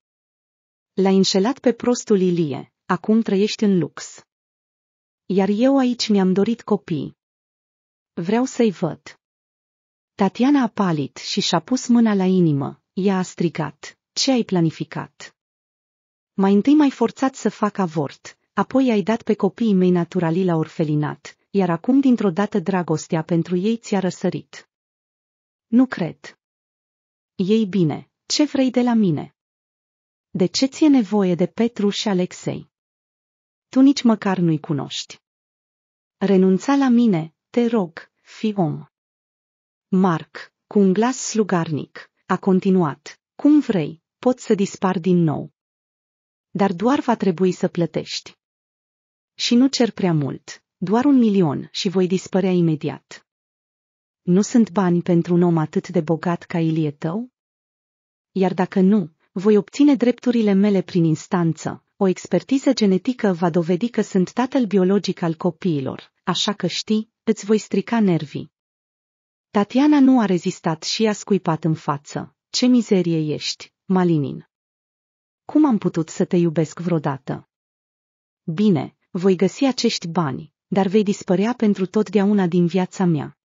L-ai înșelat pe prostul Ilie, acum trăiești în lux. Iar eu aici mi-am dorit copii. Vreau să-i văd. Tatiana a palit și și-a pus mâna la inimă, ea a strigat, ce ai planificat? Mai întâi m-ai forțat să fac avort, apoi ai dat pe copiii mei naturali la orfelinat, iar acum dintr-o dată dragostea pentru ei ți-a răsărit. Nu cred. Ei bine, ce vrei de la mine? De ce ți-e nevoie de Petru și Alexei? Tu nici măcar nu-i cunoști. Renunța la mine, te rog, fi om. Marc, cu un glas slugarnic, a continuat, cum vrei, pot să dispar din nou. Dar doar va trebui să plătești. Și nu cer prea mult, doar un milion și voi dispărea imediat nu sunt bani pentru un om atât de bogat ca Ilie tău? Iar dacă nu, voi obține drepturile mele prin instanță. O expertiză genetică va dovedi că sunt tatăl biologic al copiilor, așa că știi, îți voi strica nervii. Tatiana nu a rezistat și a scuipat în față. Ce mizerie ești, Malinin! Cum am putut să te iubesc vreodată? Bine, voi găsi acești bani, dar vei dispărea pentru totdeauna din viața mea.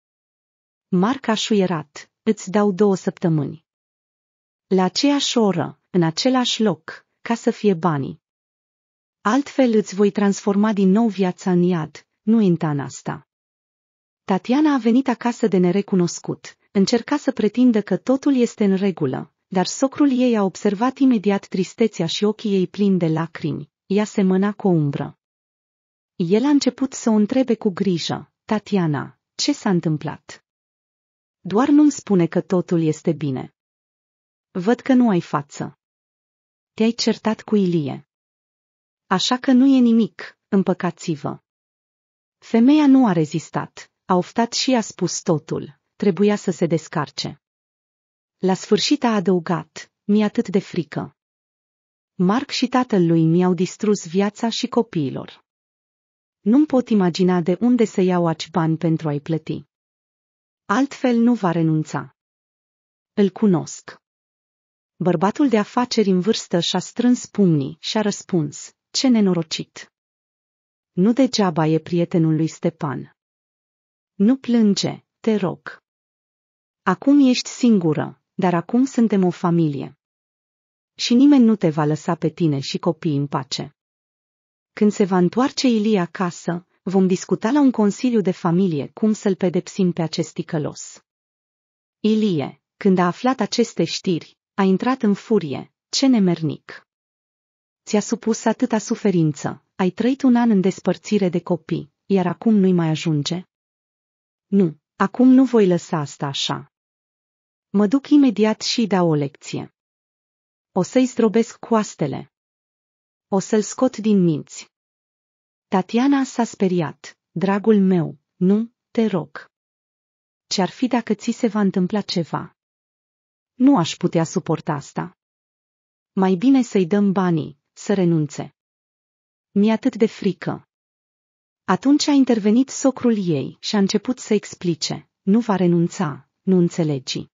Marca șuierat, îți dau două săptămâni. La aceeași oră, în același loc, ca să fie banii. Altfel îți voi transforma din nou viața în iad, nu inta în asta. Tatiana a venit acasă de nerecunoscut, încerca să pretindă că totul este în regulă, dar socrul ei a observat imediat tristețea și ochii ei plini de lacrimi, ea semăna cu o umbră. El a început să o întrebe cu grijă, Tatiana, ce s-a întâmplat? Doar nu-mi spune că totul este bine. Văd că nu ai față. Te-ai certat cu Ilie. Așa că nu e nimic, împăcați-vă. Femeia nu a rezistat, a oftat și a spus totul, trebuia să se descarce. La sfârșit a adăugat, mi atât de frică. Marc și tatăl lui mi-au distrus viața și copiilor. Nu-mi pot imagina de unde să iau aci bani pentru a-i plăti. Altfel nu va renunța. Îl cunosc. Bărbatul de afaceri în vârstă și-a strâns pumnii și a răspuns, ce nenorocit. Nu degeaba e prietenul lui Stepan. Nu plânge, te rog. Acum ești singură, dar acum suntem o familie. Și nimeni nu te va lăsa pe tine și copiii în pace. Când se va întoarce Ilie acasă, vom discuta la un consiliu de familie cum să-l pedepsim pe acest ticălos. Ilie, când a aflat aceste știri, a intrat în furie, ce nemernic! Ți-a supus atâta suferință, ai trăit un an în despărțire de copii, iar acum nu-i mai ajunge? Nu, acum nu voi lăsa asta așa. Mă duc imediat și dau o lecție. O să-i zdrobesc coastele. O să-l scot din minți. Tatiana s-a speriat. Dragul meu, nu, te rog. Ce-ar fi dacă ți se va întâmpla ceva? Nu aș putea suporta asta. Mai bine să-i dăm banii, să renunțe. Mi-e atât de frică. Atunci a intervenit socrul ei și a început să explice. Nu va renunța, nu înțelegi.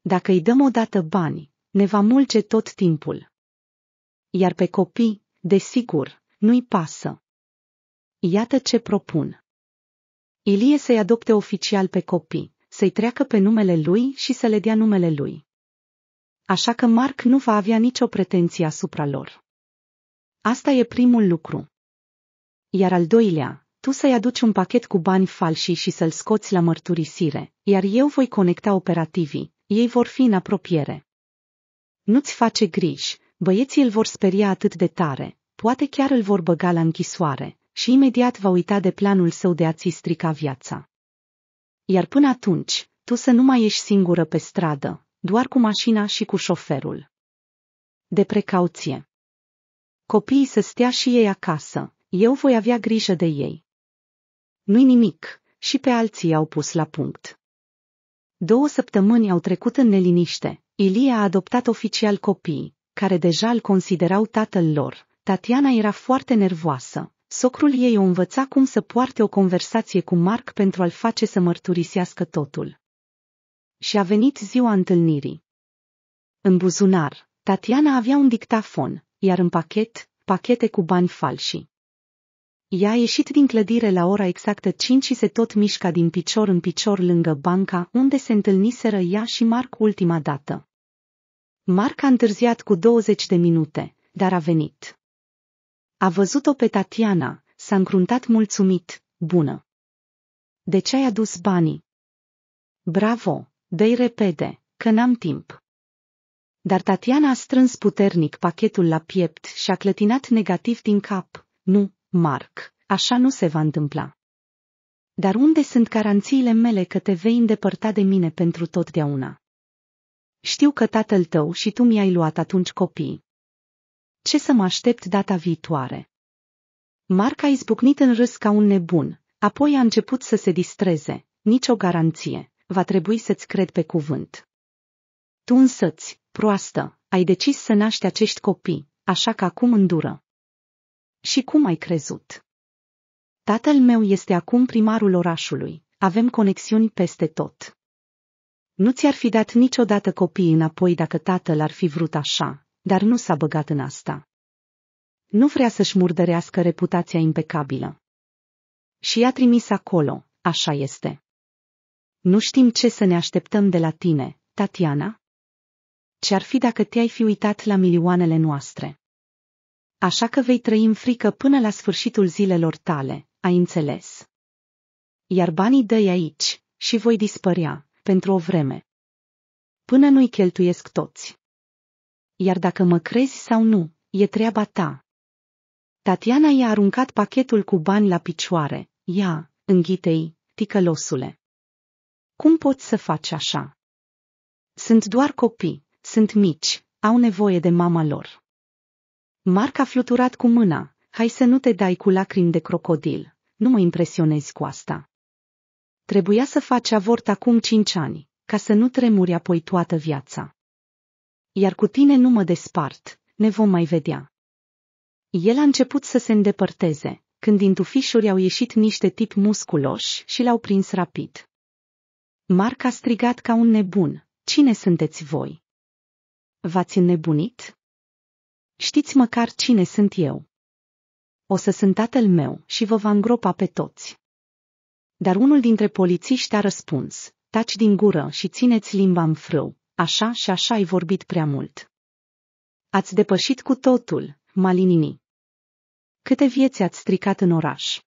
Dacă îi dăm odată bani, ne va mulge tot timpul. Iar pe copii, desigur, nu-i pasă. Iată ce propun. Ilie să-i adopte oficial pe copii, să-i treacă pe numele lui și să le dea numele lui. Așa că Marc nu va avea nicio pretenție asupra lor. Asta e primul lucru. Iar al doilea, tu să-i aduci un pachet cu bani falși și să-l scoți la mărturisire, iar eu voi conecta operativii, ei vor fi în apropiere. Nu-ți face griji, băieții îl vor speria atât de tare, poate chiar îl vor băga la închisoare, și imediat va uita de planul său de a-ți strica viața. Iar până atunci, tu să nu mai ești singură pe stradă, doar cu mașina și cu șoferul. De precauție. Copiii să stea și ei acasă, eu voi avea grijă de ei. Nu-i nimic, și pe alții au pus la punct. Două săptămâni au trecut în neliniște. Ilie a adoptat oficial copii, care deja îl considerau tatăl lor. Tatiana era foarte nervoasă, socrul ei o învăța cum să poarte o conversație cu Mark pentru a-l face să mărturisească totul. Și a venit ziua întâlnirii. În buzunar, Tatiana avea un dictafon, iar în pachet, pachete cu bani falși. Ea a ieșit din clădire la ora exactă 5 și se tot mișca din picior în picior lângă banca unde se întâlniseră ea și Marc ultima dată. Marc a întârziat cu 20 de minute, dar a venit. A văzut-o pe Tatiana, s-a încruntat mulțumit, bună. De ce ai adus banii? Bravo, dă repede, că n-am timp. Dar Tatiana a strâns puternic pachetul la piept și a clătinat negativ din cap. Nu, Marc, așa nu se va întâmpla. Dar unde sunt garanțiile mele că te vei îndepărta de mine pentru totdeauna? Știu că tatăl tău și tu mi-ai luat atunci copii ce să mă aștept data viitoare. Marc a izbucnit în râs ca un nebun, apoi a început să se distreze. Nicio garanție, va trebui să-ți cred pe cuvânt. Tu însăți, proastă, ai decis să naști acești copii, așa că acum îndură. Și cum ai crezut? Tatăl meu este acum primarul orașului, avem conexiuni peste tot. Nu ți-ar fi dat niciodată copiii înapoi dacă tatăl ar fi vrut așa, dar nu s-a băgat în asta. Nu vrea să-și murdărească reputația impecabilă. Și i-a trimis acolo, așa este. Nu știm ce să ne așteptăm de la tine, Tatiana? Ce-ar fi dacă te-ai fi uitat la milioanele noastre? Așa că vei trăi în frică până la sfârșitul zilelor tale, ai înțeles? Iar banii dă aici și voi dispărea, pentru o vreme. Până nu-i cheltuiesc toți iar dacă mă crezi sau nu, e treaba ta. Tatiana i-a aruncat pachetul cu bani la picioare. Ia, înghite-i, ticălosule. Cum poți să faci așa? Sunt doar copii, sunt mici, au nevoie de mama lor. Marc a fluturat cu mâna, hai să nu te dai cu lacrimi de crocodil, nu mă impresionezi cu asta. Trebuia să faci avort acum cinci ani, ca să nu tremuri apoi toată viața iar cu tine nu mă despart, ne vom mai vedea. El a început să se îndepărteze, când din tufișuri au ieșit niște tip musculoși și l-au prins rapid. Marc a strigat ca un nebun, cine sunteți voi? V-ați înnebunit? Știți măcar cine sunt eu. O să sunt tatăl meu și vă va îngropa pe toți. Dar unul dintre polițiști a răspuns, taci din gură și țineți limba în frâu, așa și așa ai vorbit prea mult. Ați depășit cu totul, Malinini. Câte vieți ați stricat în oraș?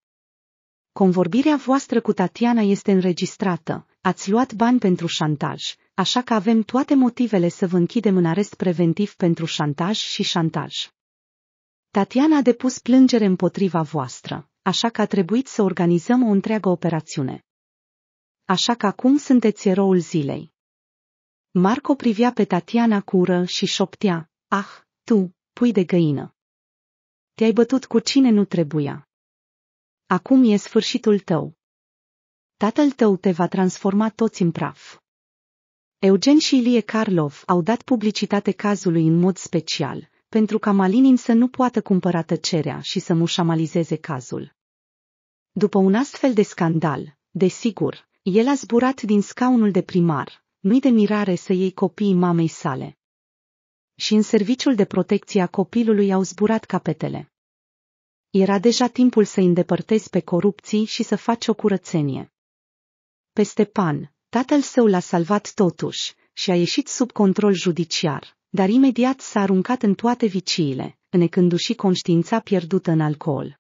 Convorbirea voastră cu Tatiana este înregistrată, ați luat bani pentru șantaj, așa că avem toate motivele să vă închidem în arest preventiv pentru șantaj și șantaj. Tatiana a depus plângere împotriva voastră, așa că a trebuit să organizăm o întreagă operațiune. Așa că acum sunteți eroul zilei. Marco privea pe Tatiana cură și șoptea, Ah, tu, pui de găină! Te-ai bătut cu cine nu trebuia. Acum e sfârșitul tău. Tatăl tău te va transforma toți în praf. Eugen și Ilie Karlov au dat publicitate cazului în mod special, pentru ca Malinin să nu poată cumpăra tăcerea și să mușamalizeze cazul. După un astfel de scandal, desigur, el a zburat din scaunul de primar, nu-i de mirare să iei copiii mamei sale. Și în serviciul de protecție a copilului au zburat capetele. Era deja timpul să îndepărtezi pe corupții și să faci o curățenie. Peste pan, tatăl său l-a salvat totuși și a ieșit sub control judiciar, dar imediat s-a aruncat în toate viciile, înecându-și conștiința pierdută în alcool.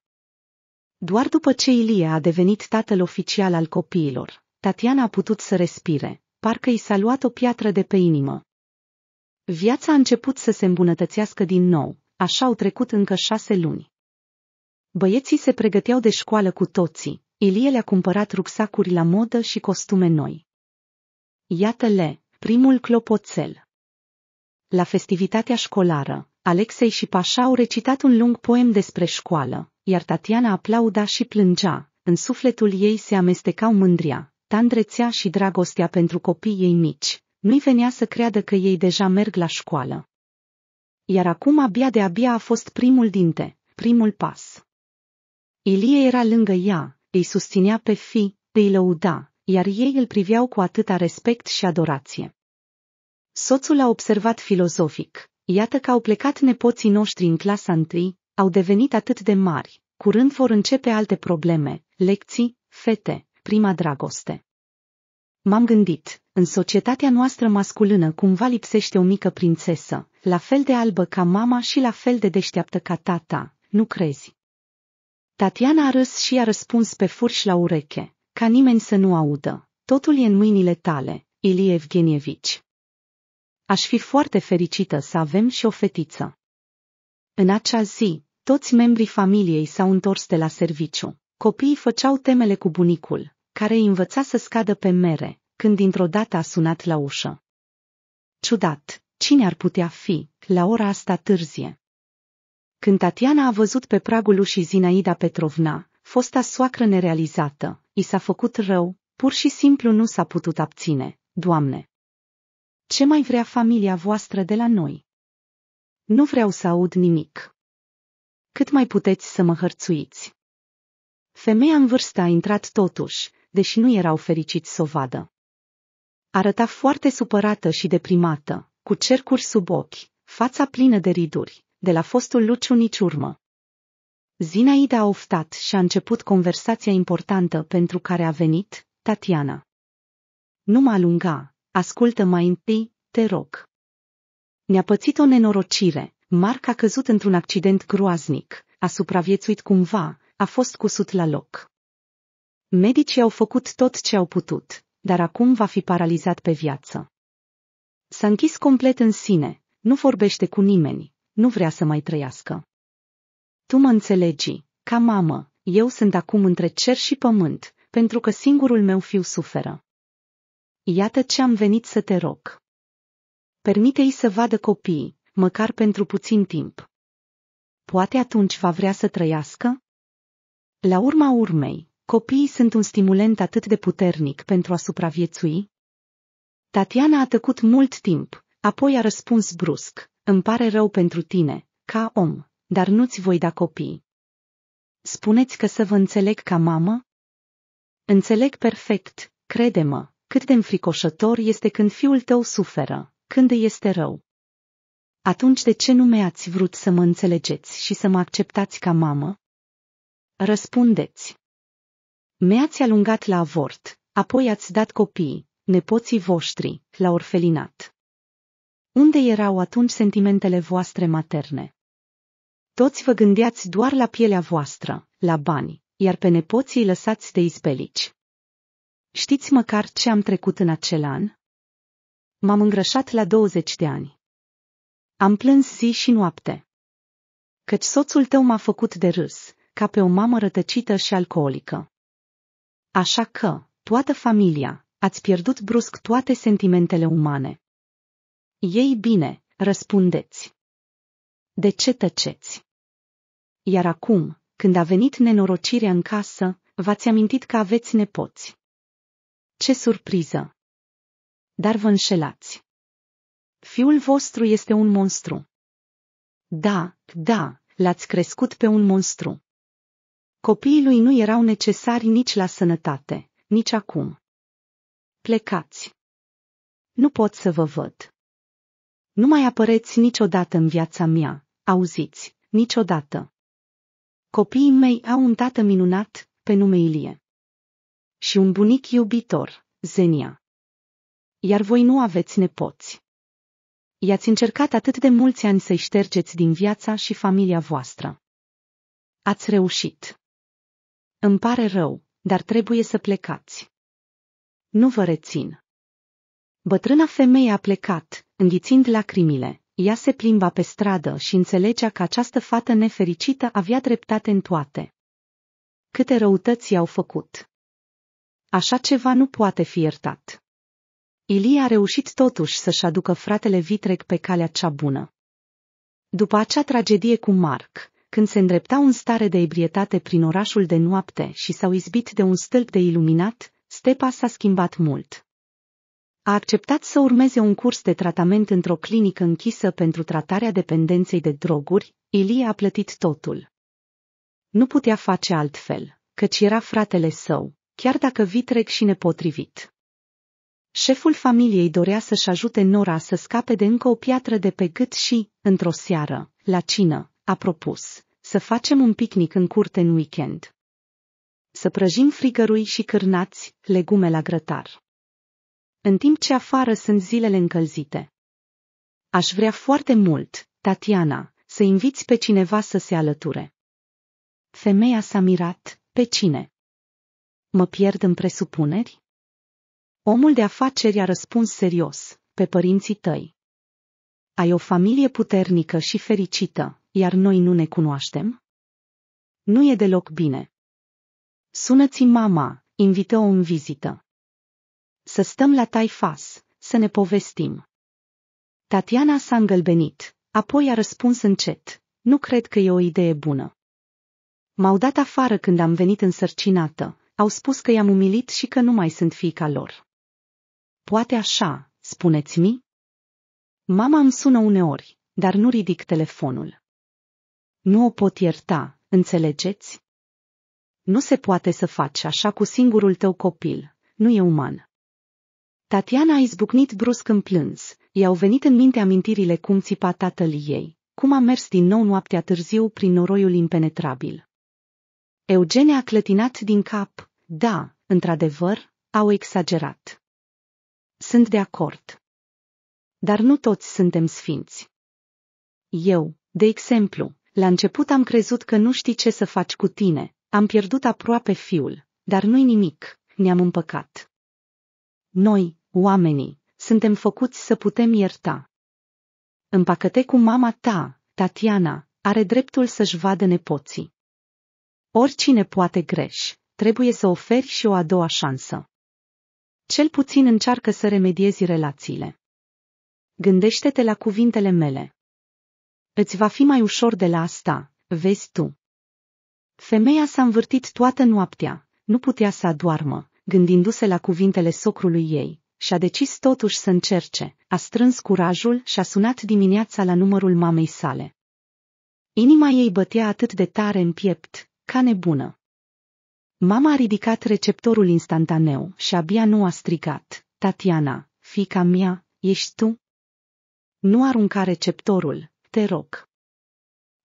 Doar după ce Ilie a devenit tatăl oficial al copiilor, Tatiana a putut să respire, parcă i s-a luat o piatră de pe inimă. Viața a început să se îmbunătățească din nou, așa au trecut încă șase luni. Băieții se pregăteau de școală cu toții, Ilie le-a cumpărat rucsacuri la modă și costume noi. Iată-le, primul clopoțel. La festivitatea școlară, Alexei și Pașa au recitat un lung poem despre școală, iar Tatiana aplauda și plângea, în sufletul ei se amestecau mândria, tandrețea și dragostea pentru copiii ei mici, nu-i venea să creadă că ei deja merg la școală. Iar acum abia de abia a fost primul dinte, primul pas. Ilie era lângă ea, îi susținea pe fi, îi lăuda, iar ei îl priveau cu atâta respect și adorație. Soțul a observat filozofic, iată că au plecat nepoții noștri în clasa întâi, au devenit atât de mari, curând vor începe alte probleme, lecții, fete, prima dragoste. M-am gândit, în societatea noastră masculină cumva lipsește o mică prințesă, la fel de albă ca mama și la fel de deșteaptă ca tata, nu crezi? Tatiana a râs și a răspuns pe furș la ureche, ca nimeni să nu audă. Totul e în mâinile tale, Ilie Evgenievici. Aș fi foarte fericită să avem și o fetiță. În acea zi, toți membrii familiei s-au întors de la serviciu. Copiii făceau temele cu bunicul, care îi învăța să scadă pe mere, când dintr-o dată a sunat la ușă. Ciudat, cine ar putea fi, la ora asta târzie? Când Tatiana a văzut pe pragul ușii Zinaida Petrovna, fosta soacră nerealizată, i s-a făcut rău, pur și simplu nu s-a putut abține, Doamne! Ce mai vrea familia voastră de la noi? Nu vreau să aud nimic. Cât mai puteți să mă hărțuiți? Femeia în vârstă a intrat totuși, deși nu erau fericiți să o vadă. Arăta foarte supărată și deprimată, cu cercuri sub ochi, fața plină de riduri, de la fostul Luciu nici urmă. Zinaida a oftat și a început conversația importantă pentru care a venit, Tatiana. Nu mă alunga, ascultă mai întâi, te rog. Ne-a pățit o nenorocire, Marc a căzut într-un accident groaznic, a supraviețuit cumva, a fost cusut la loc. Medicii au făcut tot ce au putut, dar acum va fi paralizat pe viață. S-a închis complet în sine, nu vorbește cu nimeni, nu vrea să mai trăiască. Tu mă înțelegi, ca mamă, eu sunt acum între cer și pământ, pentru că singurul meu fiu suferă. Iată ce am venit să te rog. Permite-i să vadă copiii, măcar pentru puțin timp. Poate atunci va vrea să trăiască? La urma urmei, Copiii sunt un stimulent atât de puternic pentru a supraviețui? Tatiana a tăcut mult timp, apoi a răspuns brusc, îmi pare rău pentru tine, ca om, dar nu-ți voi da copii. Spuneți că să vă înțeleg ca mamă? Înțeleg perfect, crede-mă, cât de înfricoșător este când fiul tău suferă, când îi este rău. Atunci de ce nu mi-ați vrut să mă înțelegeți și să mă acceptați ca mamă? Răspundeți. Mi-ați alungat la avort, apoi ați dat copiii, nepoții voștri, la orfelinat. Unde erau atunci sentimentele voastre materne? Toți vă gândeați doar la pielea voastră, la bani, iar pe nepoții lăsați de izbelici. Știți măcar ce am trecut în acel an? M-am îngrășat la 20 de ani. Am plâns zi și noapte. Căci soțul tău m-a făcut de râs, ca pe o mamă rătăcită și alcoolică. Așa că, toată familia, ați pierdut brusc toate sentimentele umane. Ei bine, răspundeți. De ce tăceți? Iar acum, când a venit nenorocirea în casă, v-ați amintit că aveți nepoți. Ce surpriză! Dar vă înșelați. Fiul vostru este un monstru. Da, da, l-ați crescut pe un monstru. Copiii lui nu erau necesari nici la sănătate, nici acum. Plecați! Nu pot să vă văd. Nu mai apăreți niciodată în viața mea, auziți, niciodată. Copiii mei au un tată minunat, pe nume Ilie. Și un bunic iubitor, Zenia. Iar voi nu aveți nepoți. I-ați încercat atât de mulți ani să-i ștergeți din viața și familia voastră. Ați reușit. Îmi pare rău, dar trebuie să plecați. Nu vă rețin. Bătrâna femeie a plecat, înghițind lacrimile. Ea se plimba pe stradă și înțelegea că această fată nefericită avea dreptate în toate. Câte răutăți i-au făcut. Așa ceva nu poate fi iertat. Ilie a reușit totuși să-și aducă fratele Vitreg pe calea cea bună. După acea tragedie cu Marc, când se îndreptau în stare de ebrietate prin orașul de noapte și s-au izbit de un stâlp de iluminat, Stepa s-a schimbat mult. A acceptat să urmeze un curs de tratament într-o clinică închisă pentru tratarea dependenței de droguri, Ilie a plătit totul. Nu putea face altfel, căci era fratele său, chiar dacă vitreg și nepotrivit. Șeful familiei dorea să-și ajute Nora să scape de încă o piatră de pe gât și, într-o seară, la cină, a propus. Să facem un picnic în curte în weekend. Să prăjim frigărui și cârnați, legume la grătar. În timp ce afară sunt zilele încălzite. Aș vrea foarte mult, Tatiana, să inviți pe cineva să se alăture. Femeia s-a mirat, pe cine? Mă pierd în presupuneri? Omul de afaceri a răspuns serios, pe părinții tăi. Ai o familie puternică și fericită, iar noi nu ne cunoaștem? Nu e deloc bine. Sună-ți mama, invită-o în vizită. Să stăm la taifas, să ne povestim. Tatiana s-a îngălbenit, apoi a răspuns încet, nu cred că e o idee bună. M-au dat afară când am venit însărcinată, au spus că i-am umilit și că nu mai sunt fiica lor. Poate așa, spuneți-mi? Mama îmi sună uneori, dar nu ridic telefonul. Nu o pot ierta, înțelegeți? Nu se poate să faci așa cu singurul tău copil, nu e uman. Tatiana a izbucnit brusc în plâns, i-au venit în minte amintirile cum țipa tatăl ei, cum a mers din nou noaptea târziu prin noroiul impenetrabil. Eugenia a clătinat din cap, da, într-adevăr, au exagerat. Sunt de acord. Dar nu toți suntem sfinți. Eu, de exemplu, la început am crezut că nu știi ce să faci cu tine, am pierdut aproape fiul, dar nu-i nimic, ne-am împăcat. Noi, oamenii, suntem făcuți să putem ierta. Împacăte cu mama ta, Tatiana, are dreptul să-și vadă nepoții. Oricine poate greș, trebuie să oferi și o a doua șansă. Cel puțin încearcă să remediezi relațiile. Gândește-te la cuvintele mele. Îți va fi mai ușor de la asta, vezi tu. Femeia s-a învârtit toată noaptea, nu putea să adoarmă, gândindu-se la cuvintele socrului ei, și a decis totuși să încerce, a strâns curajul și a sunat dimineața la numărul mamei sale. Inima ei bătea atât de tare în piept, ca nebună. Mama a ridicat receptorul instantaneu și abia nu a strigat, Tatiana, fica mea, ești tu? Nu arunca receptorul, te rog.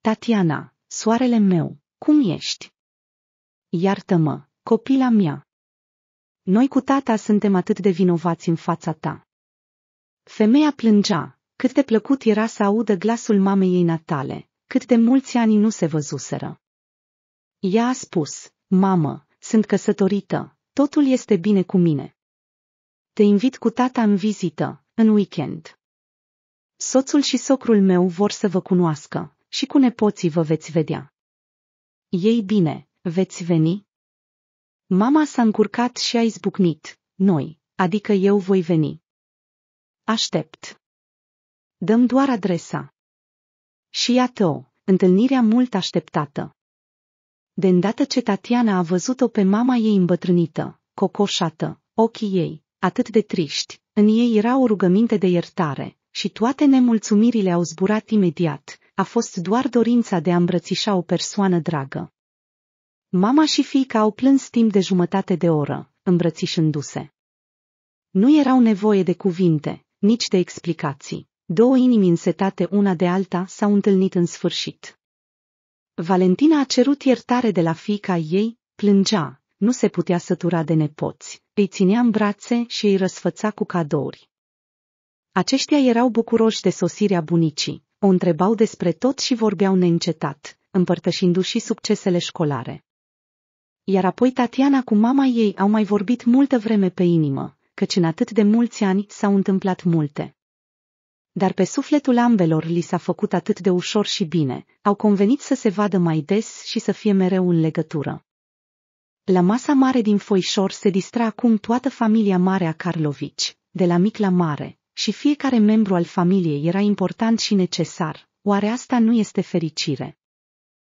Tatiana, soarele meu, cum ești? Iartă-mă, copila mea. Noi cu tata suntem atât de vinovați în fața ta. Femeia plângea, cât de plăcut era să audă glasul mamei ei natale, cât de mulți ani nu se văzuseră. Ea a spus, mamă, sunt căsătorită, totul este bine cu mine. Te invit cu tata în vizită, în weekend. Soțul și socrul meu vor să vă cunoască și cu nepoții vă veți vedea. Ei bine, veți veni? Mama s-a încurcat și a izbucnit. Noi, adică eu voi veni. Aștept. Dăm doar adresa. Și iată-o, întâlnirea mult așteptată. De îndată ce Tatiana a văzut-o pe mama ei îmbătrânită, cocoșată, ochii ei, atât de triști, în ei era o rugăminte de iertare, și toate nemulțumirile au zburat imediat, a fost doar dorința de a îmbrățișa o persoană dragă. Mama și fiica au plâns timp de jumătate de oră, îmbrățișându-se. Nu erau nevoie de cuvinte, nici de explicații. Două inimi însetate una de alta s-au întâlnit în sfârșit. Valentina a cerut iertare de la fiica ei, plângea, nu se putea sătura de nepoți, îi ținea în brațe și îi răsfăța cu cadouri. Aceștia erau bucuroși de sosirea bunicii, o întrebau despre tot și vorbeau neîncetat, împărtășindu-și succesele școlare. Iar apoi Tatiana cu mama ei au mai vorbit multă vreme pe inimă, căci în atât de mulți ani s-au întâmplat multe. Dar pe sufletul ambelor li s-a făcut atât de ușor și bine, au convenit să se vadă mai des și să fie mereu în legătură. La masa mare din foișor se distra acum toată familia mare a Carlovici, de la mic la mare, și fiecare membru al familiei era important și necesar, oare asta nu este fericire?